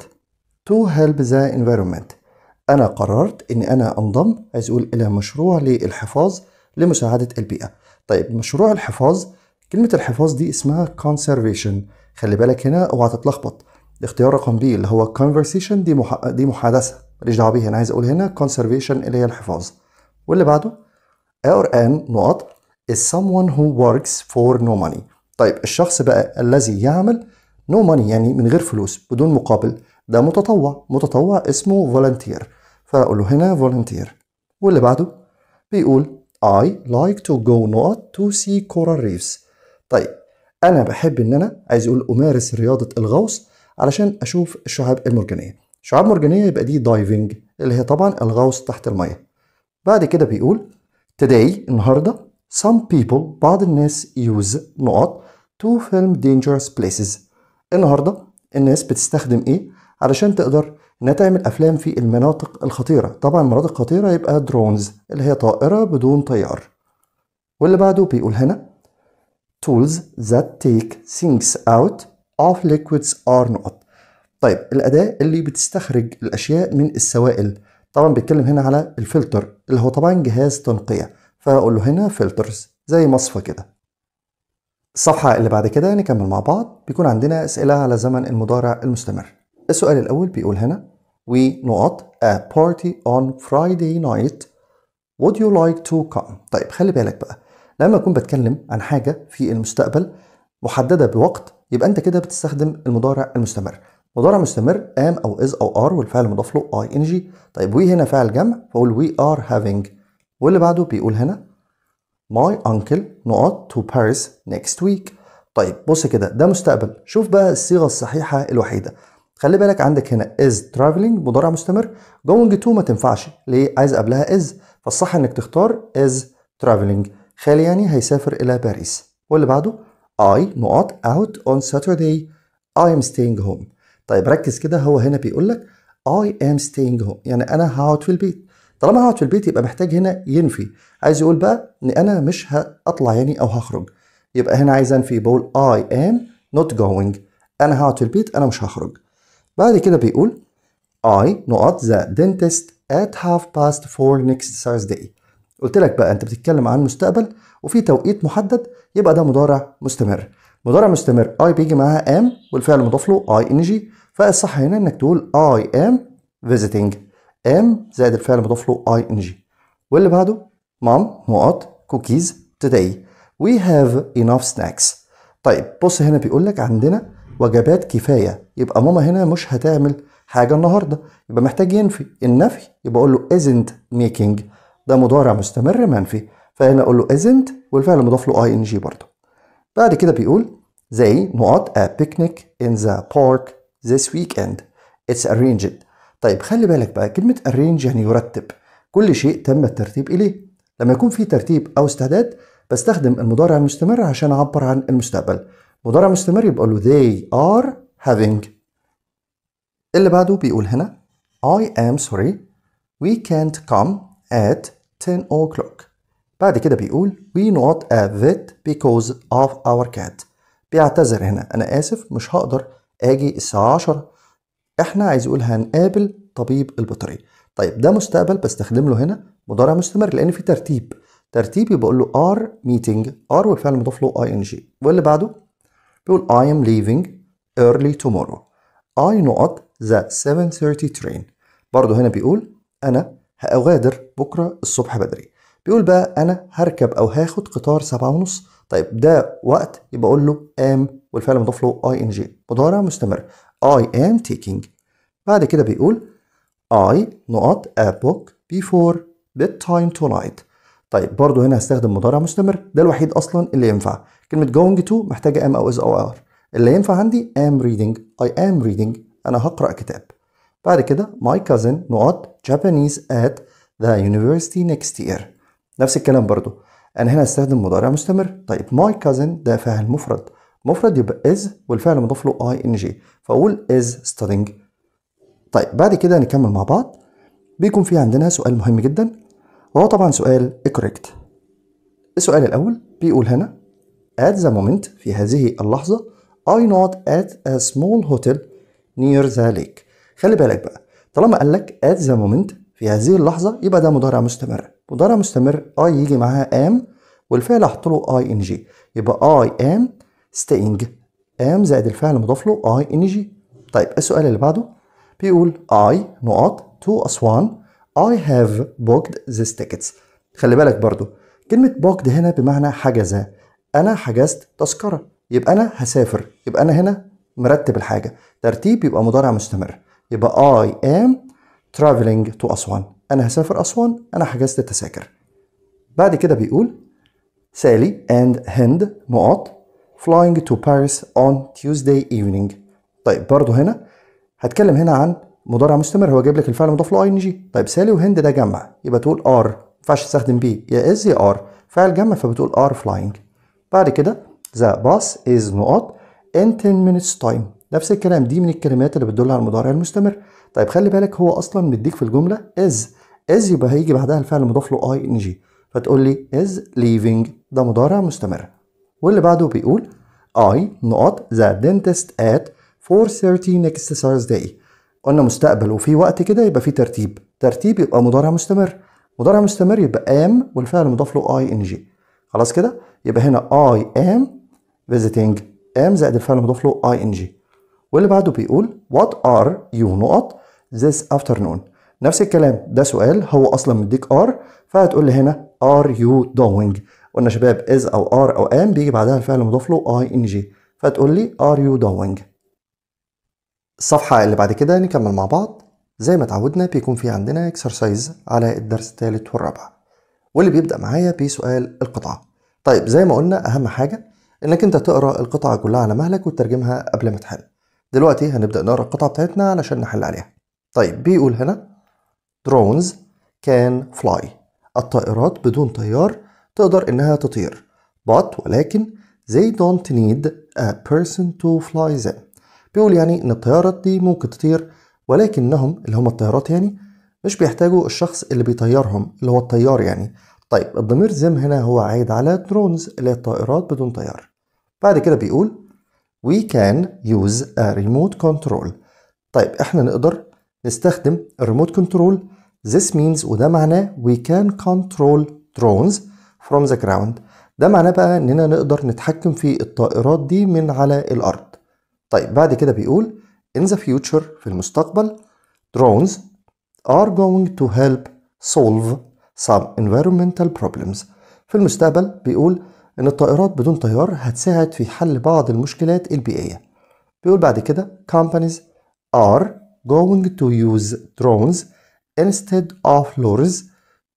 to help the environment أنا قررت إن أنا أنضم عايز أقول إلى مشروع للحفاظ لمساعدة البيئة طيب مشروع الحفاظ كلمة الحفاظ دي اسمها conservation خلي بالك هنا اوعى تتلخبط الاختيار رقم بي اللي هو conversation دي مح... دي محادثه ماليش دعوه بيها انا عايز اقول هنا conservation اللي هي الحفاظ واللي بعده or an نقط is someone who works for no money طيب الشخص بقى الذي يعمل no money يعني من غير فلوس بدون مقابل ده متطوع متطوع اسمه volunteer فاقول له هنا volunteer واللي بعده بيقول I like to go not to see coral reefs طيب انا بحب ان انا عايز اقول امارس رياضه الغوص علشان اشوف الشعاب المرجانيه شعاب مرجانيه يبقى دي دايفنج اللي هي طبعا الغوص تحت الميه بعد كده بيقول today النهارده some people بعض الناس use نقط to film dangerous places النهارده الناس بتستخدم ايه علشان تقدر انها تعمل افلام في المناطق الخطيره طبعا المناطق الخطيره يبقى درونز اللي هي طائره بدون طيار واللي بعده بيقول هنا tools that take things out of liquids are not طيب الأداة اللي بتستخرج الأشياء من السوائل طبعا بيتكلم هنا على الفلتر اللي هو طبعا جهاز تنقية فأقول له هنا فلترز زي مصفى كده الصفحة اللي بعد كده نكمل مع بعض بيكون عندنا أسئلة على زمن المضارع المستمر السؤال الأول بيقول هنا ونقط a party on Friday night would you like to come طيب خلي بالك بقى لما اكون بتكلم عن حاجه في المستقبل محدده بوقت يبقى انت كده بتستخدم المضارع المستمر مضارع مستمر ام او از او ار والفعل مضاف له اي ان جي طيب وي هنا فعل جمع فاقول وي ار هافينج واللي بعده بيقول هنا ماي انكل نقط تو باريس نيكست ويك طيب بص كده ده مستقبل شوف بقى الصيغه الصحيحه الوحيده خلي بالك عندك هنا از ترافلينج مضارع مستمر جوينج تو ما تنفعش ليه عايز قبلها از فالصح انك تختار از ترافلينج يعني هيسافر إلى باريس واللي بعده I not out on Saturday I am staying home طيب ركز كده هو هنا بيقول لك I am staying home يعني أنا هقعد في البيت طالما هقعد في البيت يبقى محتاج هنا ينفي عايز يقول بقى إن أنا مش هطلع يعني أو هخرج يبقى هنا عايز أنفي بقول I am not going أنا هقعد في البيت أنا مش هخرج بعد كده بيقول I نقط the dentist at half past four next Thursday قلت لك بقى انت بتتكلم عن مستقبل وفي توقيت محدد يبقى ده مضارع مستمر مضارع مستمر اي بيجي معاها ام والفعل مضاف له اي ان جي فالصح هنا انك تقول اي ام فيزيتنج ام زائد الفعل مضاف له اي ان جي واللي بعده مام نقط كوكيز توداي وي هاف انف سناكس طيب بص هنا بيقول لك عندنا وجبات كفايه يبقى ماما هنا مش هتعمل حاجه النهارده يبقى محتاج ينفي النفي يبقى اقول له isn't making ده مضارع مستمر منفي فهنا اقول له isn't والفعل مضاف له اي ان جي برضه بعد كده بيقول زي نقط a picnic in the park this weekend it's arranged طيب خلي بالك بقى كلمة arrange يعني يرتب كل شيء تم الترتيب إليه لما يكون في ترتيب أو استعداد بستخدم المضارع المستمر عشان أعبر عن المستقبل مضارع مستمر يبقى له they are having اللي بعده بيقول هنا I am sorry we can't come at 10 o'clock بعد كده بيقول we not a vet because of our cat بيعتذر هنا انا اسف مش هقدر اجي الساعه 10 احنا عايز يقول هنقابل طبيب البطاريه طيب ده مستقبل بستخدم له هنا مضارع مستمر لان في ترتيب ترتيب يبقى بقول له ار ميتنج ار والفعل المضاف له اي ان جي واللي بعده بيقول I am leaving early tomorrow I not the 7:30 train برضه هنا بيقول أنا هأغادر بكرة الصبح بدري بيقول بقى أنا هركب أو هاخد قطار سبعة ونص طيب ده وقت يبقى أقول له أم والفعل مضاف له أي إن جي مضارع مستمر I am taking بعد كده بيقول I not a book before bedtime tonight طيب برضه هنا هستخدم مضارع مستمر ده الوحيد اصلا اللي ينفع كلمه going to محتاجه am او is او are اللي ينفع عندي am reading I am reading انا هقرا كتاب بعد كده my cousin نقط Japanese at the university next year نفس الكلام برضو انا هنا هستخدم مضارع مستمر طيب my cousin ده فعل مفرد مفرد يبقى is والفعل مضاف له ing فاقول is studying طيب بعد كده نكمل مع بعض بيكون في عندنا سؤال مهم جدا وهو طبعا سؤال correct السؤال الاول بيقول هنا at the moment في هذه اللحظه I not at a small hotel near the lake خلي بالك بقى طالما قال لك ات ذا مومنت في هذه اللحظه يبقى ده مضارع مستمر مضارع مستمر اي يجي معاها ام والفعل هحط له اي ان جي يبقى اي ام staying ام زائد الفعل مضاف له اي ان جي طيب إيه السؤال اللي بعده بيقول اي نقط تو اسوان اي هاف بوكد these تيكتس خلي بالك برضو كلمه بوكد هنا بمعنى حجز انا حجزت تذكره يبقى انا هسافر يبقى انا هنا مرتب الحاجه ترتيب يبقى مضارع مستمر يبقى I am traveling to أسوان أنا هسافر أسوان أنا حجزت التذاكر بعد كده بيقول سالي and هند نقط flying to Paris on Tuesday evening طيب برضه هنا هتكلم هنا عن مضارع مستمر هو جايب لك الفعل مضاف له ing طيب سالي وهند ده جمع يبقى تقول ار ما ينفعش تستخدم بي يا از يا ار فعل جمع فبتقول ار فلاينج بعد كده ذا bus از نقط in 10 minutes time نفس الكلام دي من الكلمات اللي بتدل على المضارع المستمر طيب خلي بالك هو اصلا مديك في الجمله از از يبقى هيجي بعدها الفعل المضاف له اي ان جي فتقول لي از ليفينج ده مضارع مستمر واللي بعده بيقول اي نقط ذا دنتست ات 4:30 next Thursday قلنا مستقبل وفي وقت كده يبقى في ترتيب ترتيب يبقى مضارع مستمر مضارع مستمر يبقى ام والفعل المضاف له اي ان جي خلاص كده يبقى هنا اي ام فيزيتنج ام زائد الفعل المضاف له اي ان جي واللي بعده بيقول what are you نقط this afternoon نفس الكلام ده سؤال هو اصلا مديك are فهتقول لي هنا are you doing قلنا شباب is او are او am بيجي بعدها الفعل المضاف له ing فتقول لي are you doing الصفحة اللي بعد كده نكمل مع بعض زي ما اتعودنا بيكون في عندنا اكسرسايز على الدرس الثالث والرابع واللي بيبدأ معايا بسؤال القطعة طيب زي ما قلنا أهم حاجة إنك أنت تقرأ القطعة كلها على مهلك وتترجمها قبل ما تحل دلوقتي هنبدأ نقرا القطعة بتاعتنا علشان نحل عليها طيب بيقول هنا drones can fly الطائرات بدون طيار تقدر إنها تطير but ولكن they don't need a person to fly them بيقول يعني إن الطيارات دي ممكن تطير ولكنهم اللي هم الطيارات يعني مش بيحتاجوا الشخص اللي بيطيرهم اللي هو الطيار يعني طيب الضمير زم هنا هو عايد على درونز اللي هي الطائرات بدون طيار بعد كده بيقول we can use a remote control طيب احنا نقدر نستخدم الريموت كنترول this means وده معناه we can control drones from the ground ده معناه بقى اننا نقدر نتحكم في الطائرات دي من على الارض طيب بعد كده بيقول in the future في المستقبل drones are going to help solve some environmental problems في المستقبل بيقول إن الطائرات بدون طيار هتساعد في حل بعض المشكلات البيئية بيقول بعد كده companies are going to use drones instead of lorries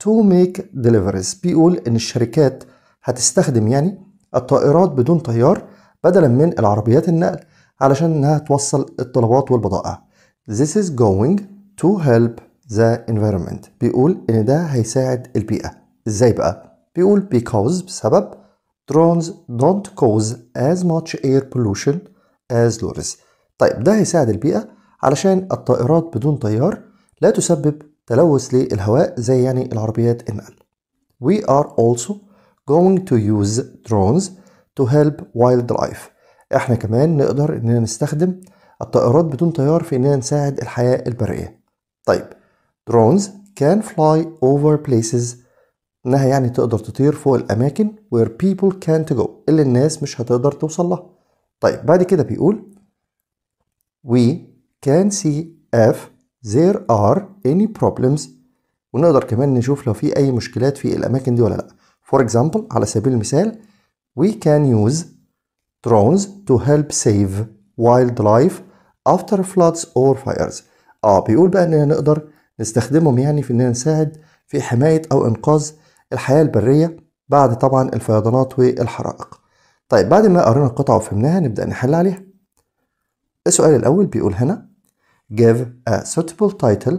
to make deliveries بيقول إن الشركات هتستخدم يعني الطائرات بدون طيار بدلا من العربيات النقل علشان إنها توصل الطلبات والبضائع This is going to help the environment بيقول إن ده هيساعد البيئة إزاي بقى؟ بيقول because بسبب drones don't cause as much air pollution as lorries طيب ده هيساعد البيئة علشان الطائرات بدون طيار لا تسبب تلوث للهواء زي يعني العربيات النقل We are also going to use drones to help wildlife احنا كمان نقدر اننا نستخدم الطائرات بدون طيار في اننا نساعد الحياة البرية طيب drones can fly over places انها يعني تقدر تطير فوق الاماكن where people can't go اللي الناس مش هتقدر توصل لها طيب بعد كده بيقول we can see if there are any problems ونقدر كمان نشوف لو في اي مشكلات في الاماكن دي ولا لا for example على سبيل المثال we can use drones to help save wildlife after floods or fires اه بيقول بقى اننا نقدر نستخدمهم يعني في اننا نساعد في حماية او انقاذ الحياة البرية بعد طبعا الفيضانات والحرائق طيب بعد ما قرينا القطعة وفهمناها نبدأ نحل عليها السؤال الأول بيقول هنا give a suitable title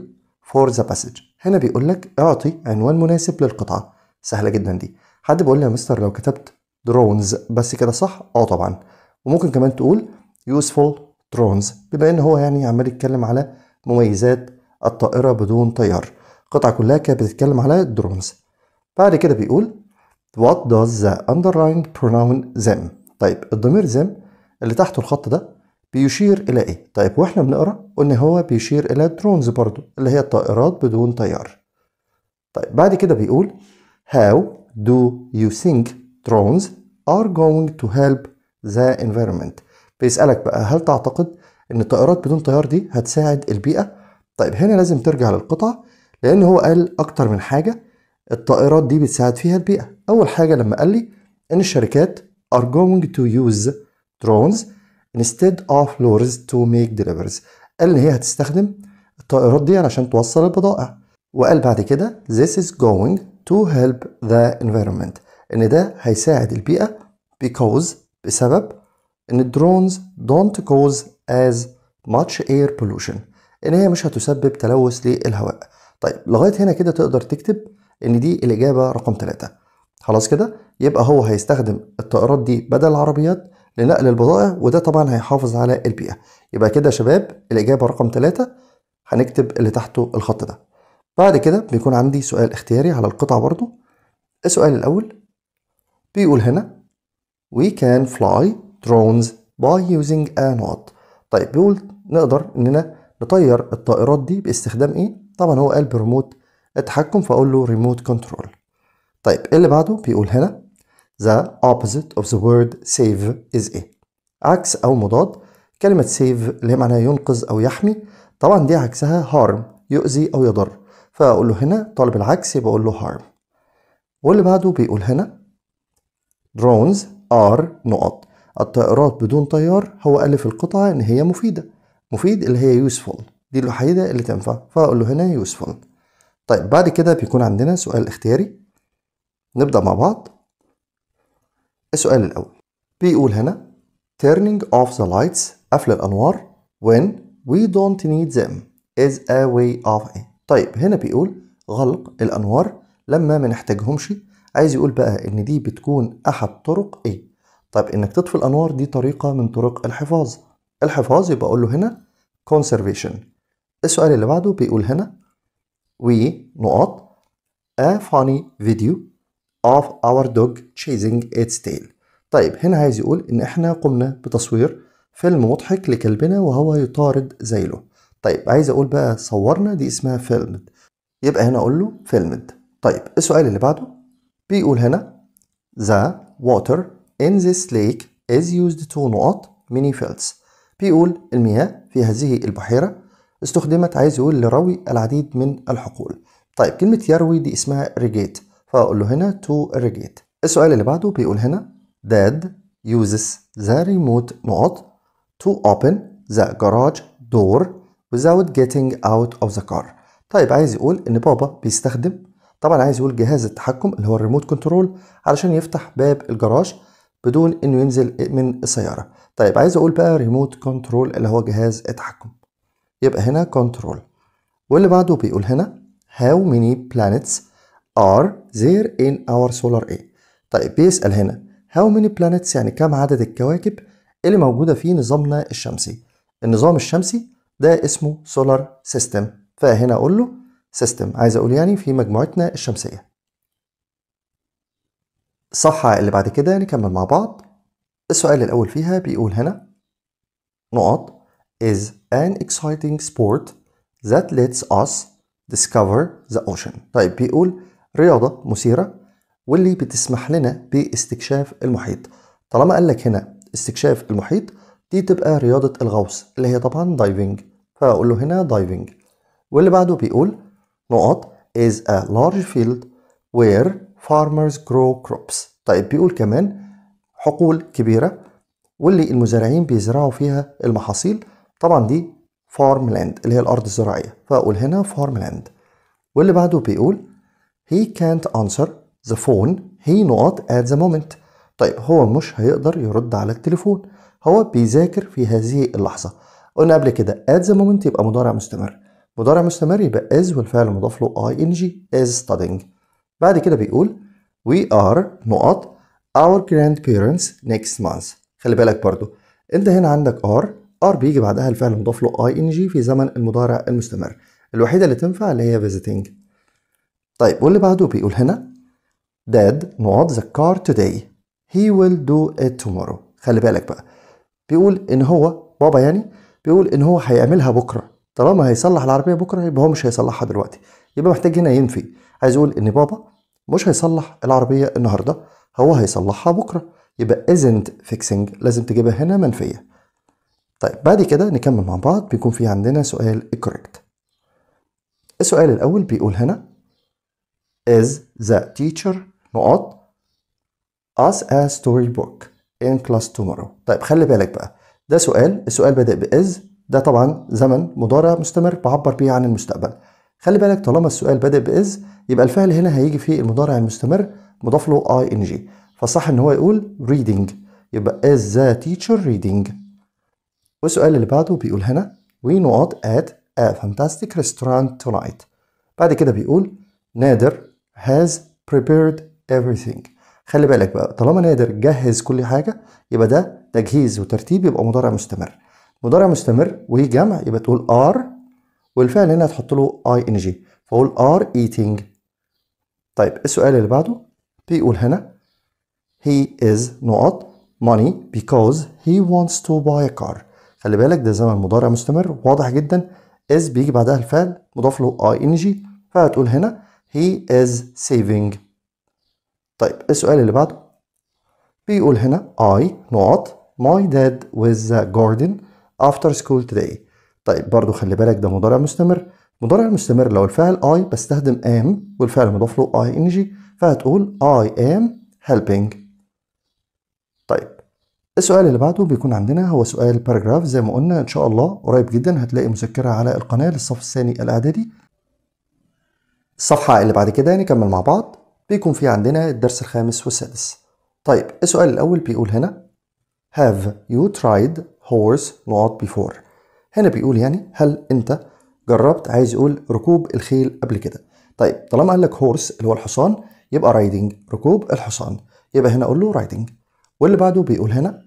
for the passage هنا بيقول لك اعطي عنوان مناسب للقطعة سهلة جدا دي حد بيقول لي يا مستر لو كتبت drones بس كده صح اه طبعا وممكن كمان تقول useful drones بما ان هو يعني عمال يتكلم على مميزات الطائرة بدون طيار القطعة كلها كانت بتتكلم على drones بعد كده بيقول What does the underlying pronoun them طيب الضمير them اللي تحته الخط ده بيشير إلى إيه؟ طيب وإحنا بنقرأ قلنا هو بيشير إلى drones برضو اللي هي الطائرات بدون طيار طيب بعد كده بيقول How do you think drones are going to help the environment بيسألك بقى هل تعتقد إن الطائرات بدون طيار دي هتساعد البيئة؟ طيب هنا لازم ترجع للقطعة لأن هو قال أكتر من حاجة الطائرات دي بتساعد فيها البيئة أول حاجة لما قال لي إن الشركات are going to use drones instead of lorries to make deliveries قال إن هي هتستخدم الطائرات دي علشان توصل البضائع وقال بعد كده this is going to help the environment إن ده هيساعد البيئة because بسبب إن الدرونز don't cause as much air pollution إن هي مش هتسبب تلوث للهواء طيب لغاية هنا كده تقدر تكتب ان دي الاجابه رقم ثلاثة خلاص كده يبقى هو هيستخدم الطائرات دي بدل العربيات لنقل البضائع وده طبعا هيحافظ على البيئه يبقى كده يا شباب الاجابه رقم ثلاثة هنكتب اللي تحته الخط ده بعد كده بيكون عندي سؤال اختياري على القطعه برضو السؤال الاول بيقول هنا we can fly drones by using a knot طيب بيقول نقدر اننا نطير الطائرات دي باستخدام ايه طبعا هو قال بريموت التحكم فاقول له ريموت كنترول طيب اللي بعده بيقول هنا the opposite of the word save is a عكس او مضاد كلمة save اللي هي معناها ينقذ أو يحمي طبعا دي عكسها harm يؤذي أو يضر فأقول له هنا طالب العكس يبقى أقول له harm واللي بعده بيقول هنا drones are نقط الطائرات بدون طيار هو ألف القطعة إن هي مفيدة مفيد اللي هي useful دي الوحيدة اللي تنفع فأقول له هنا useful طيب بعد كده بيكون عندنا سؤال اختياري نبدأ مع بعض السؤال الأول بيقول هنا turning off the lights قفل الأنوار when we don't need them is a way of it طيب هنا بيقول غلق الأنوار لما ما نحتاجهمش عايز يقول بقى إن دي بتكون أحد طرق إيه طيب إنك تطفي الأنوار دي طريقة من طرق الحفاظ الحفاظ يبقى أقول له هنا conservation السؤال اللي بعده بيقول هنا نقط A funny video of our dog chasing its tail طيب هنا عايز يقول إن إحنا قمنا بتصوير فيلم مضحك لكلبنا وهو يطارد زيله طيب عايز أقول بقى صورنا دي اسمها فيلمد يبقى هنا أقول له فيلمد طيب السؤال اللي بعده بيقول هنا The water in this lake is used to نقط mini fields بيقول المياه في هذه البحيرة استخدمت عايز يقول لروي العديد من الحقول طيب كلمة يروي دي اسمها ريجيت فأقول له هنا تو ريجيت السؤال اللي بعده بيقول هنا dad uses the remote نقط to open the garage door without getting out of the car طيب عايز يقول ان بابا بيستخدم طبعا عايز يقول جهاز التحكم اللي هو الريموت كنترول علشان يفتح باب الجراج بدون انه ينزل من السياره طيب عايز اقول بقى ريموت كنترول اللي هو جهاز التحكم يبقى هنا control واللي بعده بيقول هنا how many planets are there in our solar A طيب بيسأل هنا how many planets يعني كم عدد الكواكب اللي موجودة في نظامنا الشمسي النظام الشمسي ده اسمه solar system فهنا أقول له system عايز أقول يعني في مجموعتنا الشمسية صح اللي بعد كده نكمل مع بعض السؤال الأول فيها بيقول هنا نقط is an exciting sport that lets us discover the ocean طيب بيقول رياضة مثيرة واللي بتسمح لنا باستكشاف المحيط طالما قال لك هنا استكشاف المحيط دي تبقى رياضة الغوص اللي هي طبعا دايفنج فأقول له هنا دايفنج واللي بعده بيقول نقط is a large field where farmers grow crops طيب بيقول كمان حقول كبيرة واللي المزارعين بيزرعوا فيها المحاصيل طبعا دي فارم لاند اللي هي الارض الزراعيه فاقول هنا فارم لاند واللي بعده بيقول he can't answer the phone he نقط at the moment طيب هو مش هيقدر يرد على التليفون هو بيذاكر في هذه اللحظه قلنا قبل كده at the moment يبقى مضارع مستمر مضارع مستمر يبقى is والفعل مضاف له ing is studying بعد كده بيقول we are نقط our grandparents next month خلي بالك برضو انت هنا عندك are ار بيجي بعدها الفعل المضاف له اي ان جي في زمن المضارع المستمر الوحيده اللي تنفع اللي هي فيزيتنج طيب واللي بعده بيقول هنا داد نقط ذا كار today he will do it tomorrow خلي بالك بقى بيقول ان هو بابا يعني بيقول ان هو هيعملها بكره طالما هيصلح العربيه بكره يبقى هو مش هيصلحها دلوقتي يبقى محتاج هنا ينفي عايز يقول ان بابا مش هيصلح العربيه النهارده هو هيصلحها بكره يبقى isn't fixing لازم تجيبها هنا منفيه طيب بعد كده نكمل مع بعض بيكون في عندنا سؤال correct السؤال الأول بيقول هنا is the teacher نقط us a storybook in class tomorrow طيب خلي بالك بقى ده سؤال السؤال بدأ is ده طبعا زمن مضارع مستمر بعبر بيه عن المستقبل خلي بالك طالما السؤال بدأ is يبقى الفعل هنا هيجي فيه المضارع المستمر مضاف له ing فصح ان هو يقول reading يبقى is the teacher reading والسؤال اللي بعده بيقول هنا we not at a fantastic restaurant tonight بعد كده بيقول نادر has prepared everything خلي بالك بقى طالما نادر جهز كل حاجة يبقى ده تجهيز وترتيب يبقى مضارع مستمر مضارع مستمر جمع يبقى تقول are والفعل هنا هتحط له ing فقول are eating طيب السؤال اللي بعده بيقول هنا he is not money because he wants to buy a car خلي بالك ده زمن مضارع مستمر واضح جدا از بيجي بعدها الفعل مضاف له اي ان جي فهتقول هنا هي از saving طيب السؤال اللي بعده بيقول هنا I not my dad with the garden after school today طيب برضو خلي بالك ده مضارع مستمر مضارع مستمر لو الفعل I بستخدم am والفعل مضاف له ing فهتقول I am helping السؤال اللي بعده بيكون عندنا هو سؤال باراجراف زي ما قلنا ان شاء الله قريب جدا هتلاقي مذكره على القناه للصف الثاني الاعدادي الصفحه اللي بعد كده نكمل مع بعض بيكون في عندنا الدرس الخامس والسادس طيب السؤال الاول بيقول هنا have you tried horse not before هنا بيقول يعني هل انت جربت عايز يقول ركوب الخيل قبل كده طيب طالما قال لك هورس اللي هو الحصان يبقى رايدنج ركوب الحصان يبقى هنا اقول له رايدنج واللي بعده بيقول هنا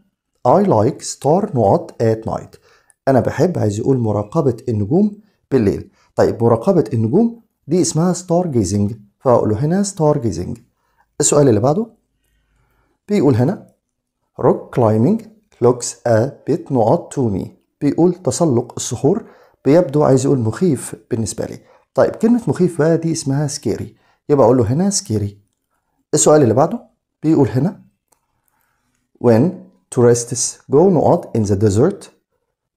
I like star not at night أنا بحب عايز يقول مراقبة النجوم بالليل طيب مراقبة النجوم دي اسمها star gazing فأقول له هنا star gazing السؤال اللي بعده بيقول هنا rock climbing looks a bit not to me بيقول تسلق الصخور بيبدو عايز يقول مخيف بالنسبة لي طيب كلمة مخيف بقى دي اسمها scary يبقى أقول له هنا scary السؤال اللي بعده بيقول هنا when tourists go نقط in the desert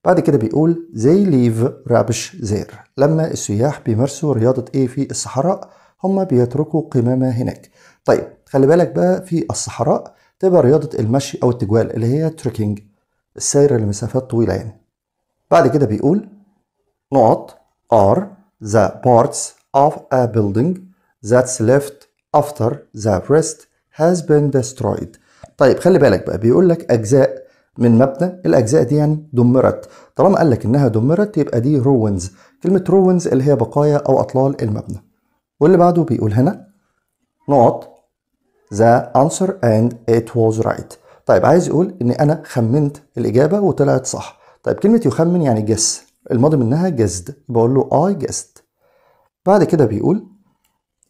بعد كده بيقول they leave rubbish there لما السياح بيمارسوا رياضة ايه في الصحراء هم بيتركوا قمامة هناك طيب خلي بالك بقى في الصحراء تبقى رياضة المشي أو التجوال اللي هي تريكينج السير لمسافات طويلة يعني بعد كده بيقول نقط are the parts of a building that's left after the rest has been destroyed طيب خلي بالك بقى بيقول لك اجزاء من مبنى الاجزاء دي يعني دمرت طالما قال لك انها دمرت يبقى دي روينز كلمه روينز اللي هي بقايا او اطلال المبنى واللي بعده بيقول هنا نقط ذا answer and it was right طيب عايز يقول ان انا خمنت الاجابه وطلعت صح طيب كلمه يخمن يعني جس الماضي منها جزد بقول له I guessed بعد كده بيقول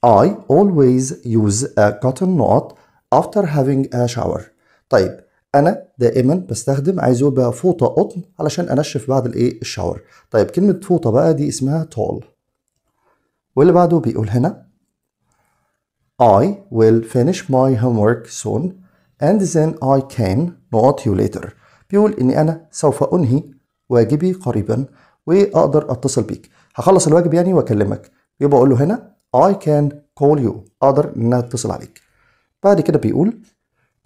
I always use a cotton knot after having a shower طيب انا دائما بستخدم عايز يقول بقى فوطه قطن علشان انشف بعد الايه الشاور طيب كلمه فوطه بقى دي اسمها tall واللي بعده بيقول هنا I will finish my homework soon and then I can not you later بيقول اني انا سوف انهي واجبي قريبا واقدر اتصل بيك هخلص الواجب يعني واكلمك يبقى اقول له هنا I can call you اقدر ان اتصل عليك بعد كده بيقول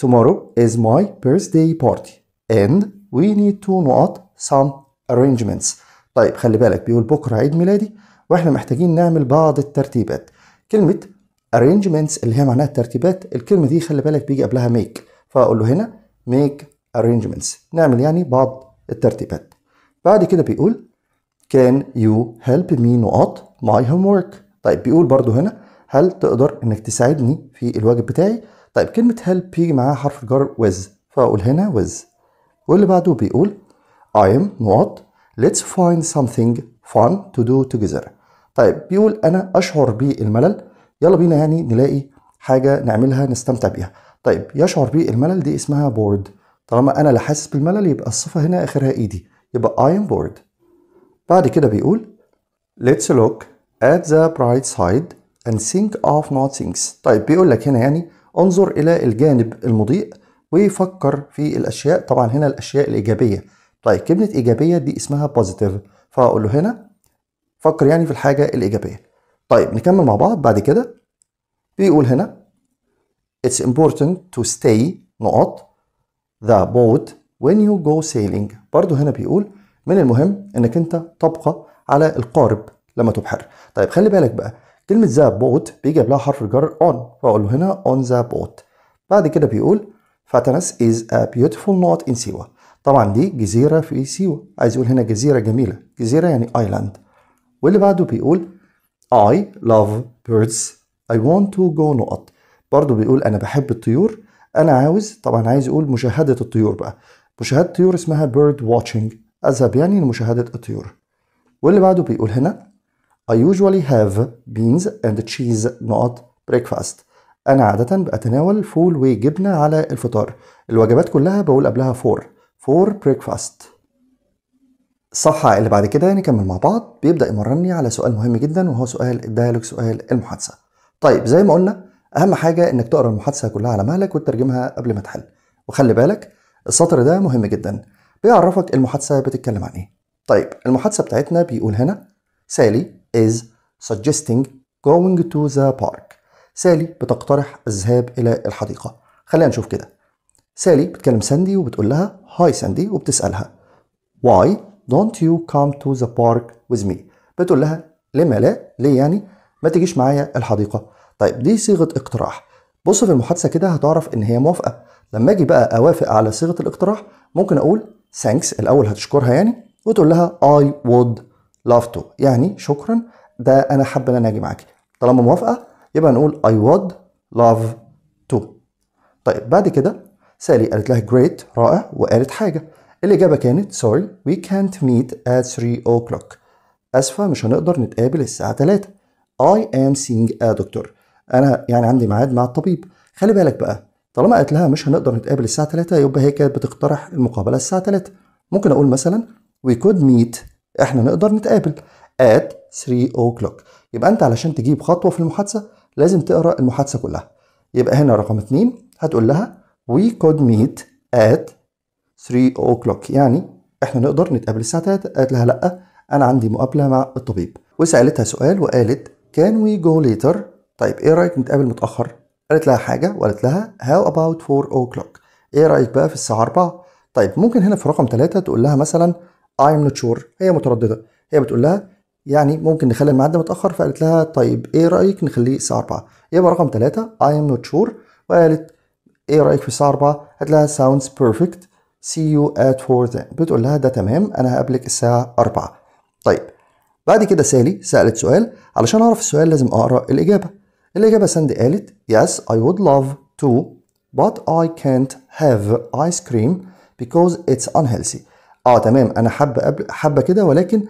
tomorrow is my birthday party and we need to نقط some arrangements طيب خلي بالك بيقول بكره عيد ميلادي واحنا محتاجين نعمل بعض الترتيبات كلمه arrangements اللي هي معناها الترتيبات الكلمه دي خلي بالك بيجي قبلها make فاقول له هنا make arrangements نعمل يعني بعض الترتيبات بعد كده بيقول can you help me نقط my homework طيب بيقول برضو هنا هل تقدر انك تساعدني في الواجب بتاعي طيب كلمه هل بيجي معاها حرف الجر ويز فاقول هنا with واللي بعده بيقول I am not let's find something fun to do together طيب بيقول انا اشعر بالملل يلا بينا يعني نلاقي حاجه نعملها نستمتع بيها طيب يشعر بالملل دي اسمها بورد طالما انا لا حاسس بالملل يبقى الصفه هنا اخرها ايدي يبقى I am bored بعد كده بيقول let's look at the bright side and think of not things طيب بيقول لك هنا يعني انظر الى الجانب المضيء وفكر في الاشياء طبعا هنا الاشياء الايجابيه طيب كلمه ايجابيه دي اسمها بوزيتيف فاقول له هنا فكر يعني في الحاجه الايجابيه طيب نكمل مع بعض بعد كده بيقول هنا it's important to stay نقط the boat when you go sailing برضه هنا بيقول من المهم انك انت تبقى على القارب لما تبحر طيب خلي بالك بقى كلمة ذا بوت بيجي قبلها حرف الجر اون فأقول له هنا اون ذا بوت بعد كده بيقول فاتنس از ا بيوتيفول نوت ان سيوا طبعا دي جزيرة في سيوا عايز يقول هنا جزيرة جميلة جزيرة يعني ايلاند واللي بعده بيقول I love birds I want to go نقط برضه بيقول أنا بحب الطيور أنا عاوز طبعا عايز يقول مشاهدة الطيور بقى مشاهدة الطيور اسمها bird watching أذهب يعني لمشاهدة الطيور واللي بعده بيقول هنا I usually have beans and cheese not breakfast أنا عادة بأتناول فول وجبنة على الفطار الوجبات كلها بقول قبلها for for breakfast الصفحة اللي بعد كده نكمل مع بعض بيبدأ يمرني على سؤال مهم جدا وهو سؤال الديالوج سؤال المحادثة طيب زي ما قلنا أهم حاجة إنك تقرأ المحادثة كلها على مهلك وتترجمها قبل ما تحل وخلي بالك السطر ده مهم جدا بيعرفك المحادثة بتتكلم عن إيه طيب المحادثة بتاعتنا بيقول هنا سالي is suggesting going to the park سالي بتقترح الذهاب إلى الحديقة خلينا نشوف كده سالي بتكلم ساندي وبتقول لها هاي ساندي وبتسألها why don't you come to the park with me بتقول لها لما لا ليه يعني ما تجيش معايا الحديقة طيب دي صيغة اقتراح بص في المحادثة كده هتعرف إن هي موافقة لما أجي بقى أوافق على صيغة الاقتراح ممكن أقول thanks الأول هتشكرها يعني وتقول لها I would لاف تو يعني شكرا ده انا حابب ان انا اجي معاكي طالما موافقه يبقى نقول اي وود لاف تو طيب بعد كده سالي قالت لها جريت رائع وقالت حاجه الاجابه كانت سوري وي كانت ميت ات 3 o'clock اسفه مش هنقدر نتقابل الساعه 3 اي ام سينج ا دكتور انا يعني عندي ميعاد مع الطبيب خلي بالك بقى طالما قالت لها مش هنقدر نتقابل الساعه 3 يبقى هي كانت بتقترح المقابله الساعه 3 ممكن اقول مثلا we could meet احنا نقدر نتقابل at 3 o'clock يبقى انت علشان تجيب خطوه في المحادثه لازم تقرا المحادثه كلها يبقى هنا رقم 2 هتقول لها we could meet at 3 o'clock يعني احنا نقدر نتقابل الساعه 3 قالت لها لا انا عندي مقابله مع الطبيب وسالتها سؤال وقالت can we go later طيب ايه رايك نتقابل متاخر قالت لها حاجه وقالت لها how about 4 o'clock ايه رايك بقى في الساعه 4 طيب ممكن هنا في رقم 3 تقول لها مثلا am not sure هي مترددة هي بتقول لها يعني ممكن نخلي الميعاد ده متأخر فقالت لها طيب إيه رأيك نخليه الساعة 4 يبقى رقم 3 I am not sure وقالت إيه رأيك في الساعة 4 قالت لها sounds perfect see you at 4 then بتقول لها ده تمام أنا هقابلك الساعة 4 طيب بعد كده سالي سألت سؤال علشان أعرف السؤال لازم أقرأ الإجابة الإجابة ساندي قالت yes I would love to but I can't have ice cream because it's unhealthy اه تمام انا حابه قبل حابه كده ولكن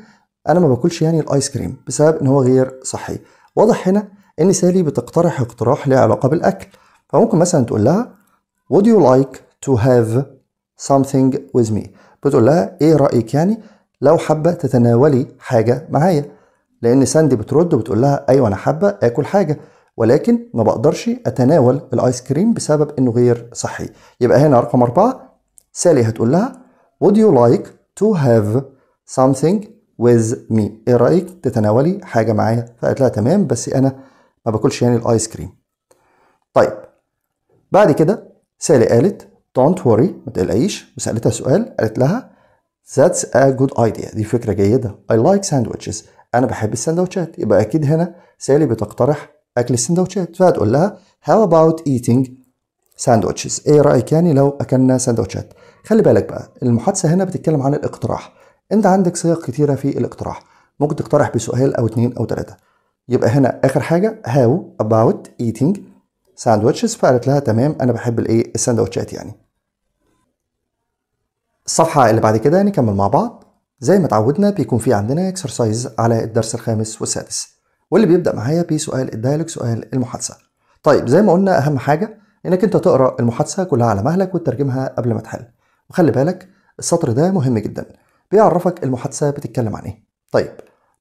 انا ما باكلش يعني الايس كريم بسبب ان هو غير صحي واضح هنا ان سالي بتقترح اقتراح له علاقه بالاكل فممكن مثلا تقول لها would you like to have something with me بتقول لها ايه رايك يعني لو حابه تتناولي حاجه معايا لان ساندي بترد وبتقول لها ايوه انا حابه اكل حاجه ولكن ما بقدرش اتناول الايس كريم بسبب انه غير صحي يبقى هنا رقم أربعة سالي هتقول لها Would you like to have something with me ايه رأيك تتناولي حاجة معايا فقالت لها تمام بس أنا ما باكلش يعني الآيس كريم طيب بعد كده سالي قالت don't worry ما تقلقيش وسألتها سؤال قالت لها that's a good idea دي فكرة جيدة I like sandwiches أنا بحب السندوتشات يبقى أكيد هنا سالي بتقترح أكل السندوتشات فهتقول لها how about eating sandwiches إيه رأيك يعني لو أكلنا سندوتشات خلي بالك بقى المحادثه هنا بتتكلم عن الاقتراح انت عندك صيغ كتيره في الاقتراح ممكن تقترح بسؤال او اتنين او تلاته يبقى هنا اخر حاجه هاو اباوت ايتينج ساندوتشز فقالت لها تمام انا بحب الايه الساندوتشات يعني الصفحه اللي بعد كده نكمل مع بعض زي ما اتعودنا بيكون في عندنا اكسرسايز على الدرس الخامس والسادس واللي بيبدا معايا بسؤال الدايلوج سؤال المحادثه طيب زي ما قلنا اهم حاجه انك انت تقرا المحادثه كلها على مهلك وتترجمها قبل ما تحل وخلي بالك السطر ده مهم جدا بيعرفك المحادثة بتتكلم عن ايه طيب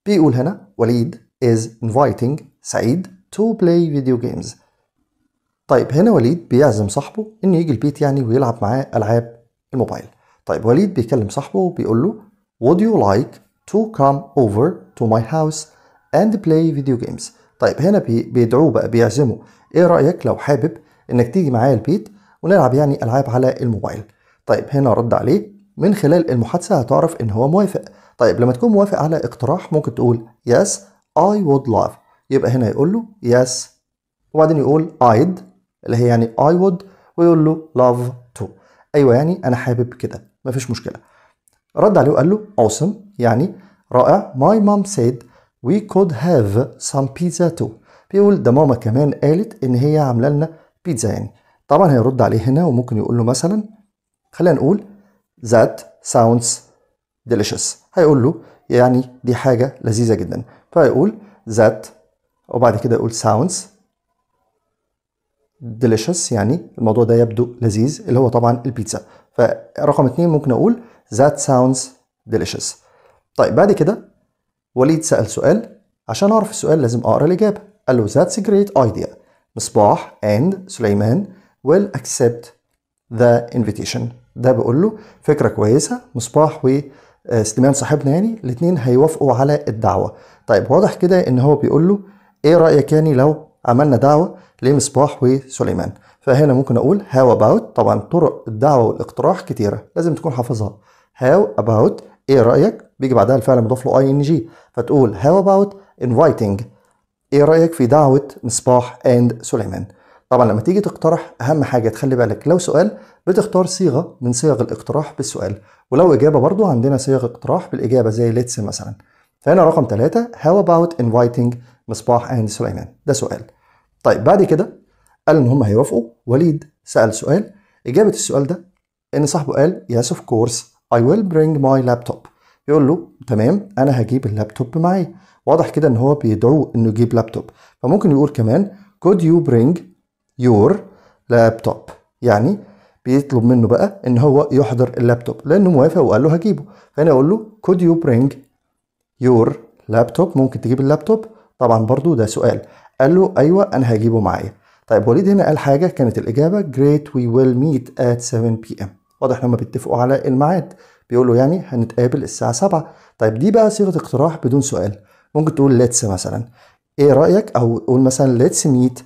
بيقول هنا وليد is inviting سعيد to play video games طيب هنا وليد بيعزم صاحبه انه يجي البيت يعني ويلعب معاه العاب الموبايل طيب وليد بيكلم صاحبه وبيقول له would you like to come over to my house and play video games طيب هنا بيدعوه بقى بيعزمه ايه رأيك لو حابب انك تيجي معايا البيت ونلعب يعني العاب على الموبايل طيب هنا رد عليه من خلال المحادثة هتعرف إن هو موافق طيب لما تكون موافق على اقتراح ممكن تقول yes I would love يبقى هنا يقول له yes وبعدين يقول I'd اللي هي يعني I would ويقول له love to أيوة يعني أنا حابب كده مفيش مشكلة رد عليه وقال له awesome يعني رائع my mom said we could have some pizza too بيقول ده ماما كمان قالت إن هي عاملة لنا بيتزا يعني طبعا هيرد عليه هنا وممكن يقول له مثلا خلينا نقول that sounds delicious هيقول له يعني دي حاجة لذيذة جدا فهيقول that وبعد كده يقول sounds delicious يعني الموضوع ده يبدو لذيذ اللي هو طبعا البيتزا فرقم اتنين ممكن اقول that sounds delicious طيب بعد كده وليد سأل سؤال عشان اعرف السؤال لازم اقرا الاجابة قال له that's a great idea مصباح and سليمان will accept the invitation ده بقول له فكره كويسه مصباح وسليمان آه، صاحبنا يعني الاثنين هيوافقوا على الدعوه طيب واضح كده ان هو بيقول له ايه رايك يعني لو عملنا دعوه لمصباح وسليمان فهنا ممكن اقول هاو اباوت طبعا طرق الدعوه والاقتراح كتيره لازم تكون حافظها هاو اباوت ايه رايك بيجي بعدها الفعل مضاف له اي ان جي فتقول هاو اباوت انفيتنج ايه رايك في دعوه مصباح اند سليمان طبعا لما تيجي تقترح اهم حاجه تخلي بالك لو سؤال بتختار صيغه من صيغ الاقتراح بالسؤال ولو اجابه برضو عندنا صيغ اقتراح بالاجابه زي ليتس مثلا فهنا رقم ثلاثة هاو اباوت انفايتنج مصباح اند سليمان ده سؤال طيب بعد كده قال ان هم هيوافقوا وليد سال سؤال اجابه السؤال ده ان صاحبه قال يس اوف كورس اي ويل برينج ماي لابتوب يقول له تمام انا هجيب اللابتوب معايا واضح كده ان هو بيدعوه انه يجيب لابتوب فممكن يقول كمان could you bring يور لابتوب يعني بيطلب منه بقى ان هو يحضر اللابتوب لانه موافق وقال له هجيبه فانا اقول له could you bring your laptop ممكن تجيب اللابتوب طبعا برضو ده سؤال قال له ايوه انا هجيبه معايا طيب وليد هنا قال حاجه كانت الاجابه great we will meet at 7 p.m. واضح ان هم بيتفقوا على الميعاد بيقول له يعني هنتقابل الساعه 7 طيب دي بقى صيغه اقتراح بدون سؤال ممكن تقول let's مثلا ايه رايك او قول مثلا let's meet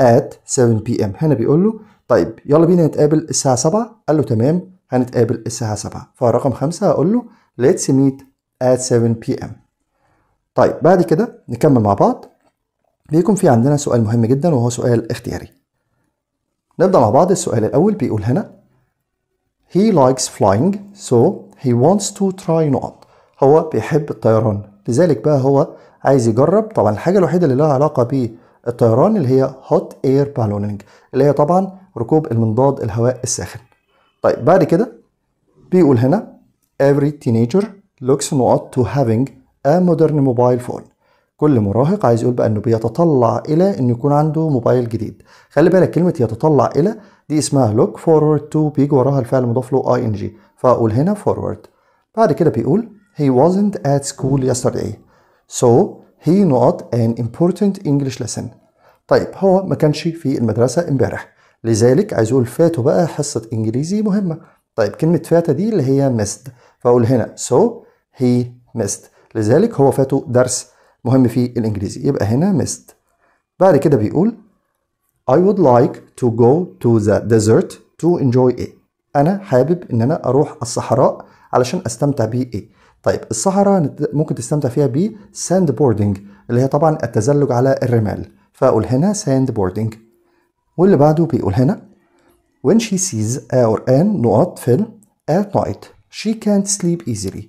at 7 pm هنا بيقول له طيب يلا بينا نتقابل الساعة 7 قال له تمام هنتقابل الساعة 7 فرقم 5 هقول له let's meet at 7 pm طيب بعد كده نكمل مع بعض بيكون في عندنا سؤال مهم جدا وهو سؤال اختياري نبدأ مع بعض السؤال الأول بيقول هنا he likes flying so he wants to try not هو بيحب الطيران لذلك بقى هو عايز يجرب طبعا الحاجة الوحيدة اللي لها علاقة بيه الطيران اللي هي هوت اير بالونينج اللي هي طبعا ركوب المنضاد الهواء الساخن طيب بعد كده بيقول هنا every teenager looks not to having a modern mobile phone كل مراهق عايز يقول بقى انه بيتطلع الى انه يكون عنده موبايل جديد خلي بالك كلمه يتطلع الى دي اسمها look forward to بيجي وراها الفعل مضاف له ing فاقول هنا forward بعد كده بيقول he wasn't at school yesterday so هي نقط an important English lesson طيب هو ما كانش في المدرسة امبارح لذلك عايز اقول فاته بقى حصة انجليزي مهمة طيب كلمة فاته دي اللي هي missed فاقول هنا so he missed لذلك هو فاته درس مهم في الانجليزي يبقى هنا missed بعد كده بيقول I would like to go to the desert to enjoy it أنا حابب إن أنا أروح الصحراء علشان أستمتع بإيه طيب الصحراء ممكن تستمتع فيها ساند بوردنج اللي هي طبعا التزلج على الرمال فأقول هنا ساند بوردنج واللي بعده بيقول هنا when she sees a or an نقط فيل at night she can't sleep easily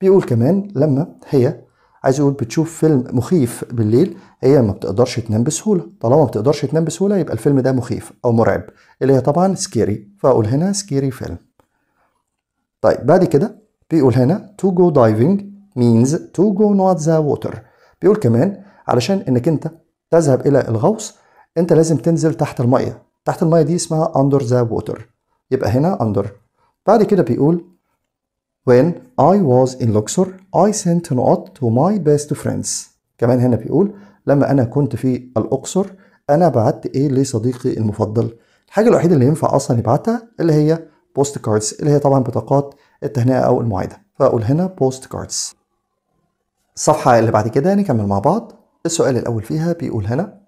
بيقول كمان لما هي عايز يقول بتشوف فيلم مخيف بالليل هي ما بتقدرش تنام بسهوله طالما ما بتقدرش تنام بسهوله يبقى الفيلم ده مخيف او مرعب اللي هي طبعا سكيري فاقول هنا سكيري فيلم طيب بعد كده بيقول هنا to go diving means to go not the water بيقول كمان علشان انك انت تذهب الى الغوص انت لازم تنزل تحت الميه تحت الميه دي اسمها under the water يبقى هنا under بعد كده بيقول when I was in Luxor I sent a note to my best friends كمان هنا بيقول لما انا كنت في الاقصر انا بعت ايه لصديقي المفضل الحاجه الوحيده اللي ينفع اصلا يبعتها اللي هي بوست كاردز اللي هي طبعا بطاقات التهنئة أو المعايدة فأقول هنا بوست كاردز الصفحة اللي بعد كده نكمل مع بعض السؤال الأول فيها بيقول هنا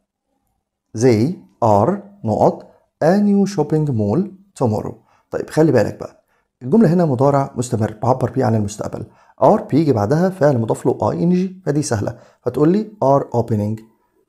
they are نقط a new shopping mall tomorrow طيب خلي بالك بقى الجملة هنا مضارع مستمر بعبر بيه عن المستقبل ار بيجي بعدها فعل مضاف له اي ان جي فدي سهلة فتقول لي are opening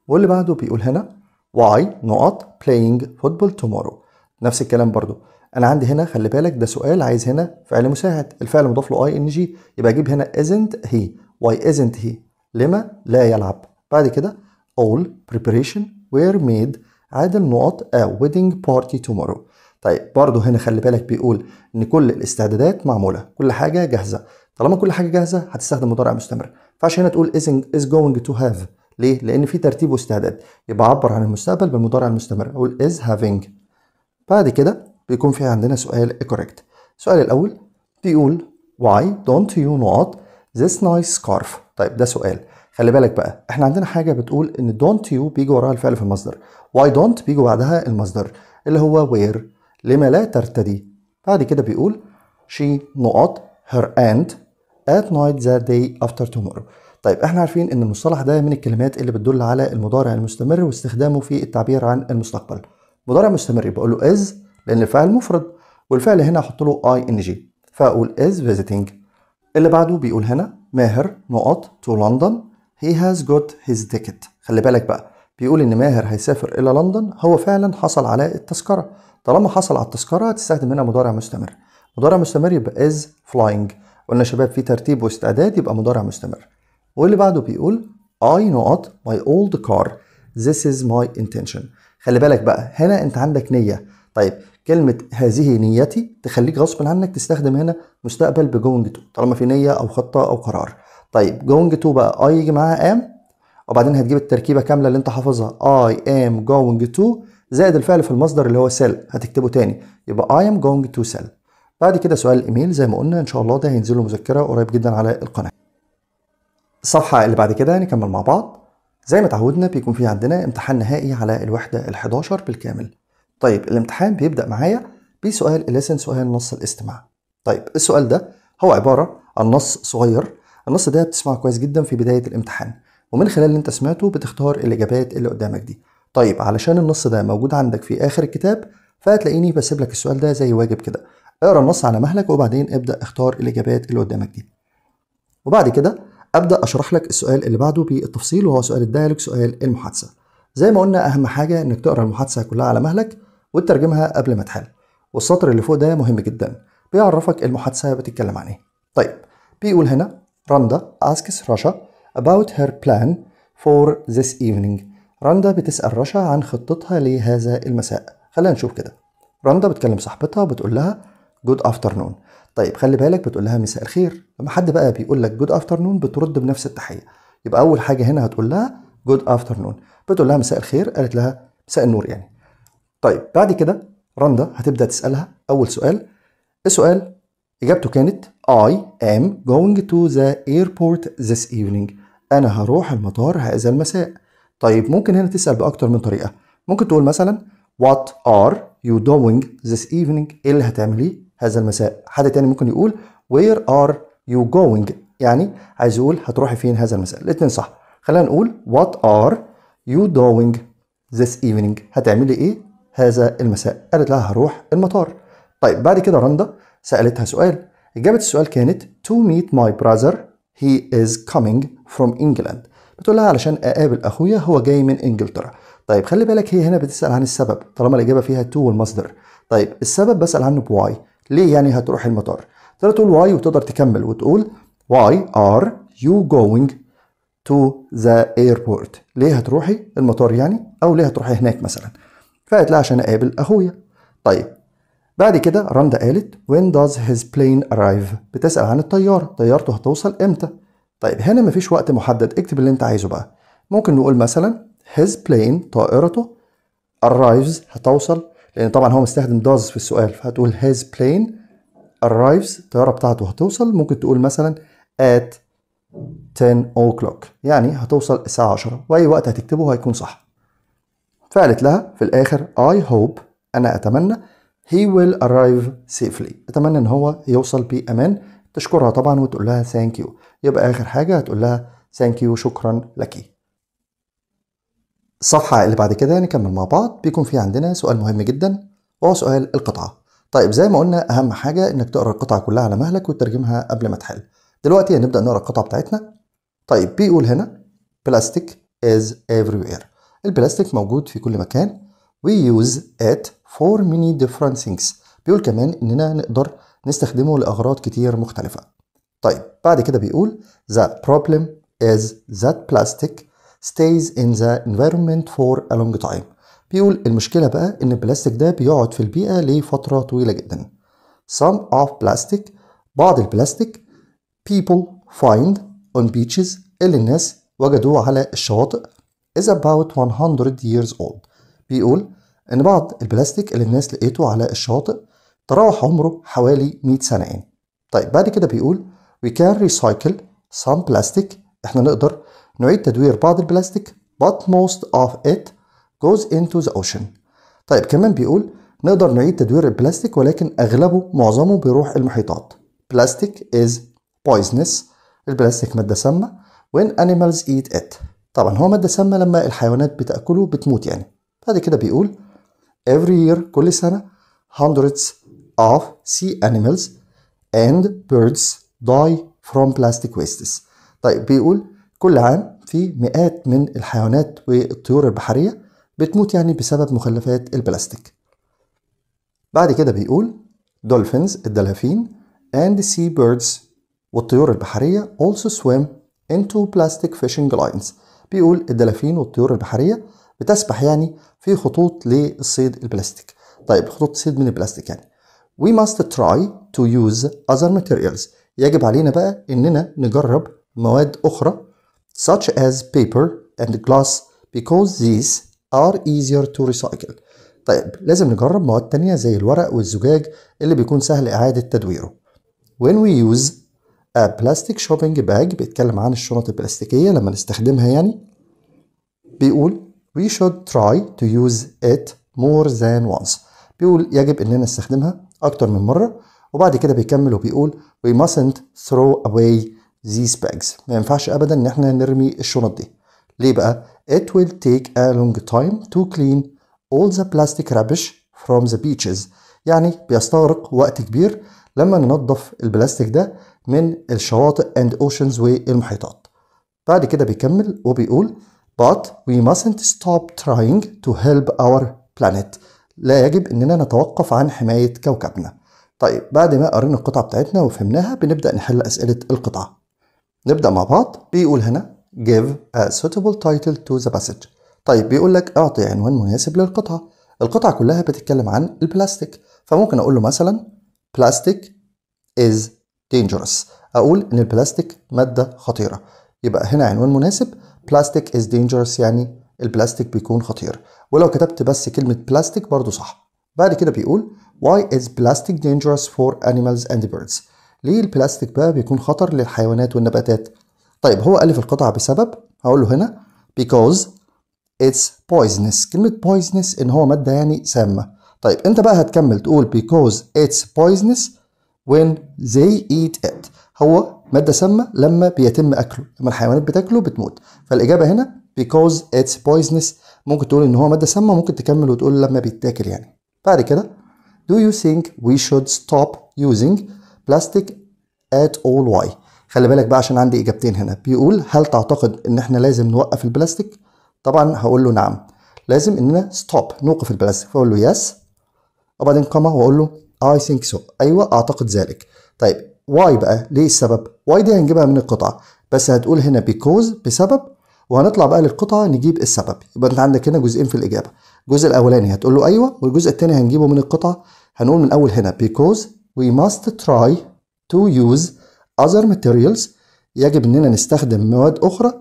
واللي بعده بيقول هنا why نقط playing football tomorrow نفس الكلام برضو انا عندي هنا خلي بالك ده سؤال عايز هنا فعل مساعد الفعل مضاف له اي ان جي يبقى اجيب هنا isn't he why isn't he لما لا يلعب بعد كده all preparation were made عاد النقط a wedding party tomorrow طيب برضه هنا خلي بالك بيقول ان كل الاستعدادات معموله كل حاجه جاهزه طالما كل حاجه جاهزه هتستخدم مضارع مستمر فعشان هنا تقول is going to have ليه لان في ترتيب واستعداد يبقى عبر عن المستقبل بالمضارع المستمر اقول is having بعد كده بيكون في عندنا سؤال correct السؤال الأول بيقول why don't you not this nice scarf طيب ده سؤال خلي بالك بقى احنا عندنا حاجة بتقول ان don't you بيجي وراها الفعل في المصدر why don't بيجي بعدها المصدر اللي هو where لما لا ترتدي بعد كده بيقول she not her aunt at night that day after tomorrow طيب احنا عارفين ان المصطلح ده من الكلمات اللي بتدل على المضارع المستمر واستخدامه في التعبير عن المستقبل مضارع مستمر بقول له is لان الفعل مفرد والفعل هنا احط له اي ان جي فاقول از فيزيتنج اللي بعده بيقول هنا ماهر نقط تو لندن هي هاز جوت هيز تيكت خلي بالك بقى بيقول ان ماهر هيسافر الى لندن هو فعلا حصل على التذكره طالما حصل على التذكره هتستخدم هنا مضارع مستمر مضارع مستمر يبقى از فلاينج قلنا شباب في ترتيب واستعداد يبقى مضارع مستمر واللي بعده بيقول اي نقط ماي اولد كار this is my intention خلي بالك بقى هنا انت عندك نيه طيب كلمه هذه نيتي تخليك غصب عنك تستخدم هنا مستقبل بجوينج تو طالما في نيه او خطه او قرار طيب جوينج تو بقى اي يجي معاها ام وبعدين هتجيب التركيبه كامله اللي انت حافظها اي ام جوينج تو زائد الفعل في المصدر اللي هو سيل هتكتبه تاني يبقى اي ام جوينج تو سيل بعد كده سؤال الايميل زي ما قلنا ان شاء الله ده هينزل له مذكره قريب جدا على القناه الصفحه اللي بعد كده هنكمل مع بعض زي ما تعودنا بيكون في عندنا امتحان نهائي على الوحده ال11 بالكامل طيب الامتحان بيبدأ معايا بسؤال الليسن سؤال نص الاستماع طيب السؤال ده هو عبارة عن نص صغير النص ده بتسمعه كويس جدا في بداية الامتحان ومن خلال اللي انت سمعته بتختار الإجابات اللي قدامك دي طيب علشان النص ده موجود عندك في آخر الكتاب فهتلاقيني بسيب لك السؤال ده زي واجب كده اقرا النص على مهلك وبعدين ابدأ اختار الإجابات اللي قدامك دي وبعد كده ابدا اشرح لك السؤال اللي بعده بالتفصيل وهو سؤال الدايلوج سؤال المحادثه زي ما قلنا اهم حاجه انك تقرا المحادثه كلها على مهلك وتترجمها قبل ما تحل والسطر اللي فوق ده مهم جدا بيعرفك المحادثة بتتكلم عن ايه طيب بيقول هنا راندا asks رشا about her plan for this evening راندا بتسأل رشا عن خطتها لهذا المساء خلينا نشوف كده راندا بتكلم صاحبتها وبتقول لها جود افترنون طيب خلي بالك بتقول لها مساء الخير لما حد بقى بيقول لك جود افترنون بترد بنفس التحيه يبقى اول حاجه هنا هتقول لها جود افترنون بتقول لها مساء الخير قالت لها مساء النور يعني طيب بعد كده رندا هتبدا تسالها اول سؤال السؤال اجابته كانت I am going to the airport this evening انا هروح المطار هذا المساء طيب ممكن هنا تسال باكتر من طريقه ممكن تقول مثلا what are you doing this evening ايه اللي هتعمليه هذا المساء حد تاني ممكن يقول where are you going يعني عايز يقول هتروحي فين هذا المساء الاثنين صح خلينا نقول what are you doing this evening هتعملي ايه هذا المساء قالت لها هروح المطار طيب بعد كده رندا سألتها سؤال إجابة السؤال كانت to meet my brother he is coming from England بتقول لها علشان أقابل أخويا هو جاي من إنجلترا طيب خلي بالك هي هنا بتسأل عن السبب طالما الإجابة فيها to والمصدر طيب السبب بسأل عنه بواي ليه يعني هتروح المطار تقدر تقول why وتقدر تكمل وتقول why are you going to the airport ليه هتروحي المطار يعني أو ليه هتروحي هناك مثلا فقالت لها عشان اقابل اخويا طيب بعد كده رندا قالت when does his plane arrive بتسأل عن الطيارة طيارته هتوصل امتى طيب هنا مفيش وقت محدد اكتب اللي انت عايزه بقى ممكن نقول مثلا his plane طائرته arrives هتوصل لان طبعا هو مستخدم does في السؤال فهتقول his plane arrives الطيارة بتاعته هتوصل ممكن تقول مثلا at 10 o'clock يعني هتوصل الساعة 10 وأي وقت هتكتبه هيكون صح فقالت لها في الآخر I hope أنا أتمنى he will arrive safely أتمنى إن هو يوصل بأمان تشكرها طبعا وتقول لها thank you يبقى آخر حاجة هتقول لها thank you شكرا لك الصفحة اللي بعد كده نكمل مع بعض بيكون في عندنا سؤال مهم جدا وهو سؤال القطعة طيب زي ما قلنا أهم حاجة إنك تقرأ القطعة كلها على مهلك وتترجمها قبل ما تحل دلوقتي هنبدأ نقرأ القطعة بتاعتنا طيب بيقول هنا بلاستيك is everywhere البلاستيك موجود في كل مكان we use it for many different things بيقول كمان إننا نقدر نستخدمه لأغراض كتير مختلفة طيب بعد كده بيقول the problem is that plastic stays in the environment for a long time بيقول المشكلة بقى إن البلاستيك ده بيقعد في البيئة لفترة طويلة جدا some of plastic بعض البلاستيك people find on beaches اللي الناس وجدوه على الشواطئ is about 100 years old بيقول إن بعض البلاستيك اللي الناس لقيته على الشاطئ تراوح عمره حوالي 100 سنة يعني طيب بعد كده بيقول we can recycle some plastic احنا نقدر نعيد تدوير بعض البلاستيك but most of it goes into the ocean طيب كمان بيقول نقدر نعيد تدوير البلاستيك ولكن أغلبه معظمه بيروح المحيطات plastic is poisonous البلاستيك مادة سامة when animals eat it طبعا هو مادة سامة لما الحيوانات بتاكله بتموت يعني بعد كده بيقول every year كل سنة hundreds of sea animals and birds die from plastic wastes طيب بيقول كل عام في مئات من الحيوانات والطيور البحرية بتموت يعني بسبب مخلفات البلاستيك بعد كده بيقول dolphins الدلافين and sea birds والطيور البحرية also swim into plastic fishing lines بيقول الدلافين والطيور البحرية بتسبح يعني في خطوط للصيد البلاستيك طيب خطوط صيد من البلاستيك يعني we must try to use other materials يجب علينا بقى إننا نجرب مواد أخرى such as paper and glass because these are easier to recycle طيب لازم نجرب مواد تانية زي الورق والزجاج اللي بيكون سهل إعادة تدويره when we use بلاستيك شوبينج باج بيتكلم عن الشنط البلاستيكية لما نستخدمها يعني بيقول we should try to use it more than once بيقول يجب اننا نستخدمها اكتر من مرة وبعد كده بيكمل وبيقول we mustn't throw away these bags ما ينفعش ابدا ان احنا نرمي الشنط دي ليه بقى it will take a long time to clean all the plastic rubbish from the beaches يعني بيستغرق وقت كبير لما ننظف البلاستيك ده من الشواطئ and oceans والمحيطات بعد كده بيكمل وبيقول but we mustn't stop trying to help our planet لا يجب اننا نتوقف عن حماية كوكبنا طيب بعد ما قرينا القطعة بتاعتنا وفهمناها بنبدأ نحل أسئلة القطعة نبدأ مع بعض بيقول هنا give a suitable title to the passage طيب بيقول لك اعطي عنوان مناسب للقطعة القطعة كلها بتتكلم عن البلاستيك فممكن أقول له مثلا plastic is dangerous اقول ان البلاستيك ماده خطيره يبقى هنا عنوان مناسب بلاستيك از dangerous يعني البلاستيك بيكون خطير ولو كتبت بس كلمه بلاستيك برضو صح بعد كده بيقول why is plastic dangerous for animals and birds ليه البلاستيك بقى بيكون خطر للحيوانات والنباتات طيب هو الف القطعه بسبب هقول له هنا because it's poisonous كلمه poisonous ان هو ماده يعني سامه طيب انت بقى هتكمل تقول because it's poisonous when they eat it هو مادة سامة لما بيتم أكله لما الحيوانات بتاكله بتموت فالإجابة هنا because it's poisonous ممكن تقول إن هو مادة سامة ممكن تكمل وتقول لما بيتاكل يعني بعد كده do you think we should stop using plastic at all why خلي بالك بقى عشان عندي إجابتين هنا بيقول هل تعتقد إن إحنا لازم نوقف البلاستيك طبعا هقول له نعم لازم إننا stop نوقف البلاستيك فأقول له yes وبعدين قمة وأقول له I think so أيوة أعتقد ذلك طيب why بقى ليه السبب why دي هنجيبها من القطعة بس هتقول هنا because بسبب وهنطلع بقى للقطعة نجيب السبب يبقى أنت عندك هنا جزئين في الإجابة الجزء الأولاني هتقول له أيوة والجزء الثاني هنجيبه من القطعة هنقول من أول هنا because we must try to use other materials يجب إننا نستخدم مواد أخرى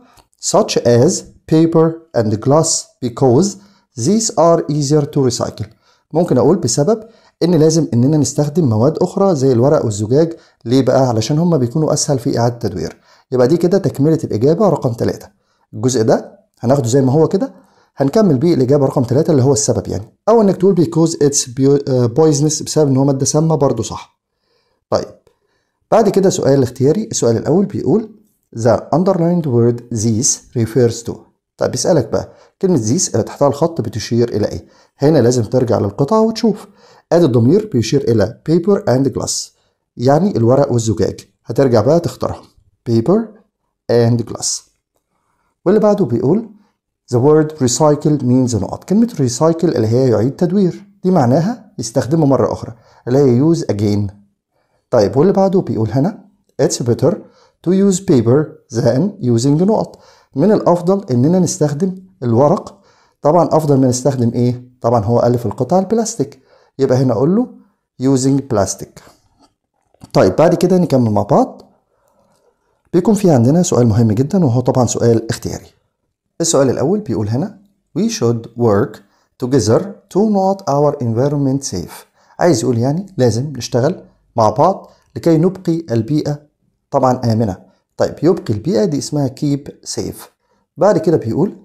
such as paper and glass because these are easier to recycle ممكن أقول بسبب ان لازم اننا نستخدم مواد اخرى زي الورق والزجاج ليه بقى علشان هما بيكونوا اسهل في اعاده تدوير يبقى دي كده تكمله الاجابه رقم 3 الجزء ده هناخده زي ما هو كده هنكمل بيه الاجابه رقم 3 اللي هو السبب يعني او انك تقول because it's آه، poisonous بسبب ان هو ماده سامه برضه صح طيب بعد كده سؤال اختياري السؤال الاول بيقول the underlined word this refers to طيب بيسألك بقى كلمة ذيس تحتها الخط بتشير إلى إيه؟ هنا لازم ترجع للقطعة وتشوف ادي الضمير بيشير الى paper and glass يعني الورق والزجاج هترجع بقى تختارهم paper and glass واللي بعده بيقول the word recycle means نقط كلمة recycle اللي هي يعيد تدوير دي معناها يستخدمه مرة أخرى اللي هي use again طيب واللي بعده بيقول هنا it's better to use paper than using نقط من الأفضل إننا نستخدم الورق طبعا أفضل ما نستخدم إيه؟ طبعا هو ألف القطع البلاستيك يبقى هنا اقول له using plastic طيب بعد كده نكمل مع بعض بيكون في عندنا سؤال مهم جدا وهو طبعا سؤال اختياري السؤال الاول بيقول هنا we should work together to not our environment safe عايز يقول يعني لازم نشتغل مع بعض لكي نبقي البيئة طبعا آمنة طيب يبقي البيئة دي اسمها keep safe بعد كده بيقول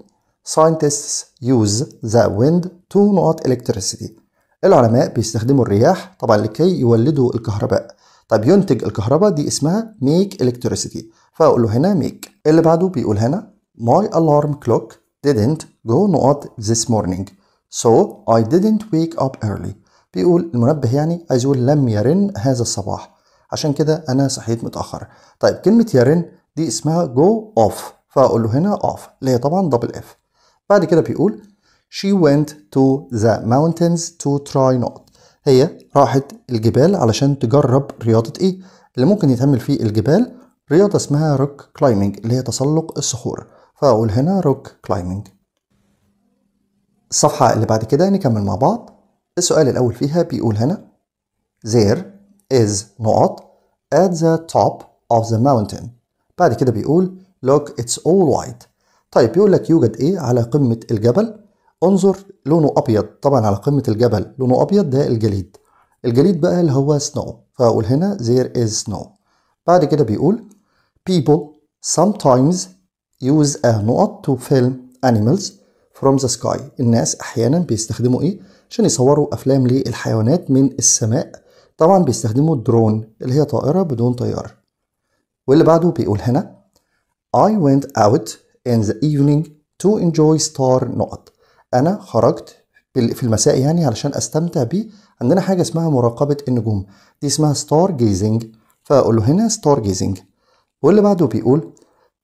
scientists use the wind to not electricity العلماء بيستخدموا الرياح طبعا لكي يولدوا الكهرباء طب ينتج الكهرباء دي اسمها make electricity فاقول له هنا make اللي بعده بيقول هنا my alarm clock didn't go not this morning so I didn't wake up early بيقول المنبه يعني عايز يقول لم يرن هذا الصباح عشان كده انا صحيت متاخر طيب كلمه يرن دي اسمها go off فاقول له هنا off اللي هي طبعا دبل اف بعد كده بيقول She went to the mountains to try not. هي راحت الجبال علشان تجرب رياضة إيه؟ اللي ممكن يتعمل في الجبال رياضة اسمها روك كلايمنج اللي هي تسلق الصخور فأقول هنا روك كلايمنج الصفحة اللي بعد كده نكمل مع بعض السؤال الأول فيها بيقول هنا There is نقط at the top of the mountain بعد كده بيقول Look it's all white طيب بيقول لك يوجد إيه على قمة الجبل انظر لونه ابيض طبعا على قمه الجبل لونه ابيض ده الجليد الجليد بقى اللي هو snow فاقول هنا there is snow بعد كده بيقول people sometimes use a نقط to film animals from the sky الناس احيانا بيستخدموا ايه عشان يصوروا افلام للحيوانات من السماء طبعا بيستخدموا الدرون اللي هي طائره بدون طيار واللي بعده بيقول هنا I went out in the evening to enjoy star نقط انا خرجت في المساء يعني علشان استمتع بيه عندنا حاجه اسمها مراقبه النجوم دي اسمها ستار جيزنج فاقول له هنا ستار جيزنج واللي بعده بيقول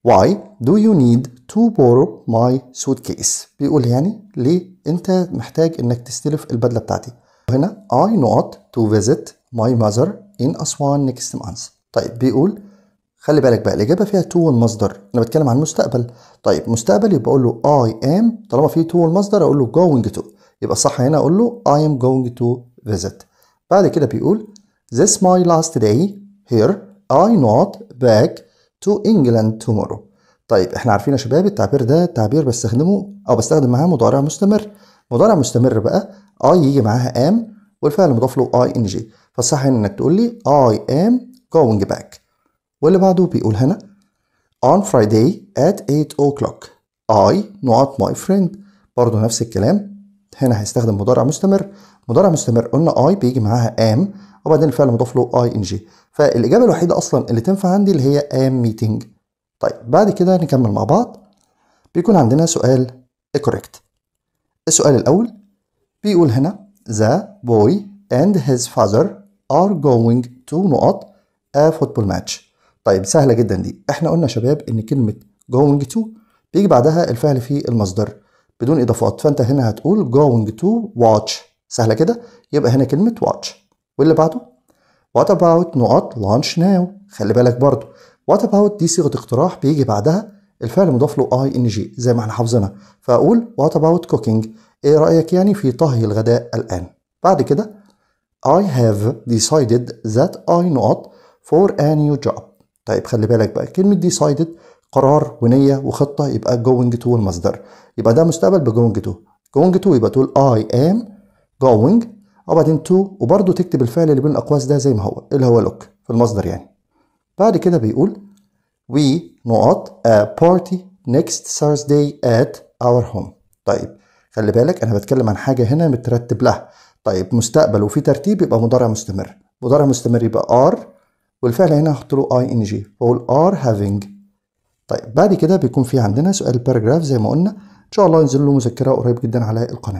Why do you need to borrow my suitcase؟ بيقول يعني ليه أنت محتاج إنك تستلف البدلة بتاعتي؟ هنا I not to visit my mother in Aswan next month. طيب بيقول خلي بالك بقى الاجابه فيها تو والمصدر انا بتكلم عن المستقبل طيب مستقبل يبقى اقول له اي ام طالما في تو والمصدر اقول له جوينج تو يبقى صح هنا اقول له I am going to visit بعد كده بيقول This my last day here I not back to England tomorrow طيب احنا عارفين يا شباب التعبير ده تعبير بستخدمه او بستخدم معاه مضارع مستمر مضارع مستمر بقى I يجي معاها am والفعل مضاف له اي إن جي فالصح انك تقول لي I am going back واللي بعده بيقول هنا on Friday at 8 o'clock I not my friend برضه نفس الكلام هنا هيستخدم مضارع مستمر مضارع مستمر قلنا I بيجي معاها am وبعدين الفعل مضاف له ing فالاجابه الوحيده اصلا اللي تنفع عندي اللي هي am meeting طيب بعد كده نكمل مع بعض بيكون عندنا سؤال correct السؤال الاول بيقول هنا the boy and his father are going to not a football match طيب سهله جدا دي احنا قلنا شباب ان كلمه جوينج تو بيجي بعدها الفعل في المصدر بدون اضافات فانت هنا هتقول جوينج تو واتش سهله كده يبقى هنا كلمه واتش واللي بعده وات about نقط لانش ناو خلي بالك برضو وات about دي صيغه اقتراح بيجي بعدها الفعل مضاف له اي ان جي زي ما احنا حافظينها فاقول وات about كوكينج ايه رايك يعني في طهي الغداء الان بعد كده I have decided that I not for a new job طيب خلي بالك بقى كلمة ديسايدد قرار ونية وخطة يبقى جوينج تو المصدر يبقى ده مستقبل بجوينج تو جوينج تو يبقى تقول اي ام جوينج وبعدين تو وبرده تكتب الفعل اللي بين الاقواس ده زي ما هو اللي هو لوك في المصدر يعني بعد كده بيقول we نقط a party next Thursday at our home طيب خلي بالك انا بتكلم عن حاجة هنا مترتب لها طيب مستقبل وفي ترتيب يبقى مضارع مستمر مضارع مستمر يبقى ار والفعل هنا هحط له اي ان جي فاقول ار هافينج طيب بعد كده بيكون في عندنا سؤال باراجراف زي ما قلنا ان شاء الله ينزل له مذكره قريب جدا على القناه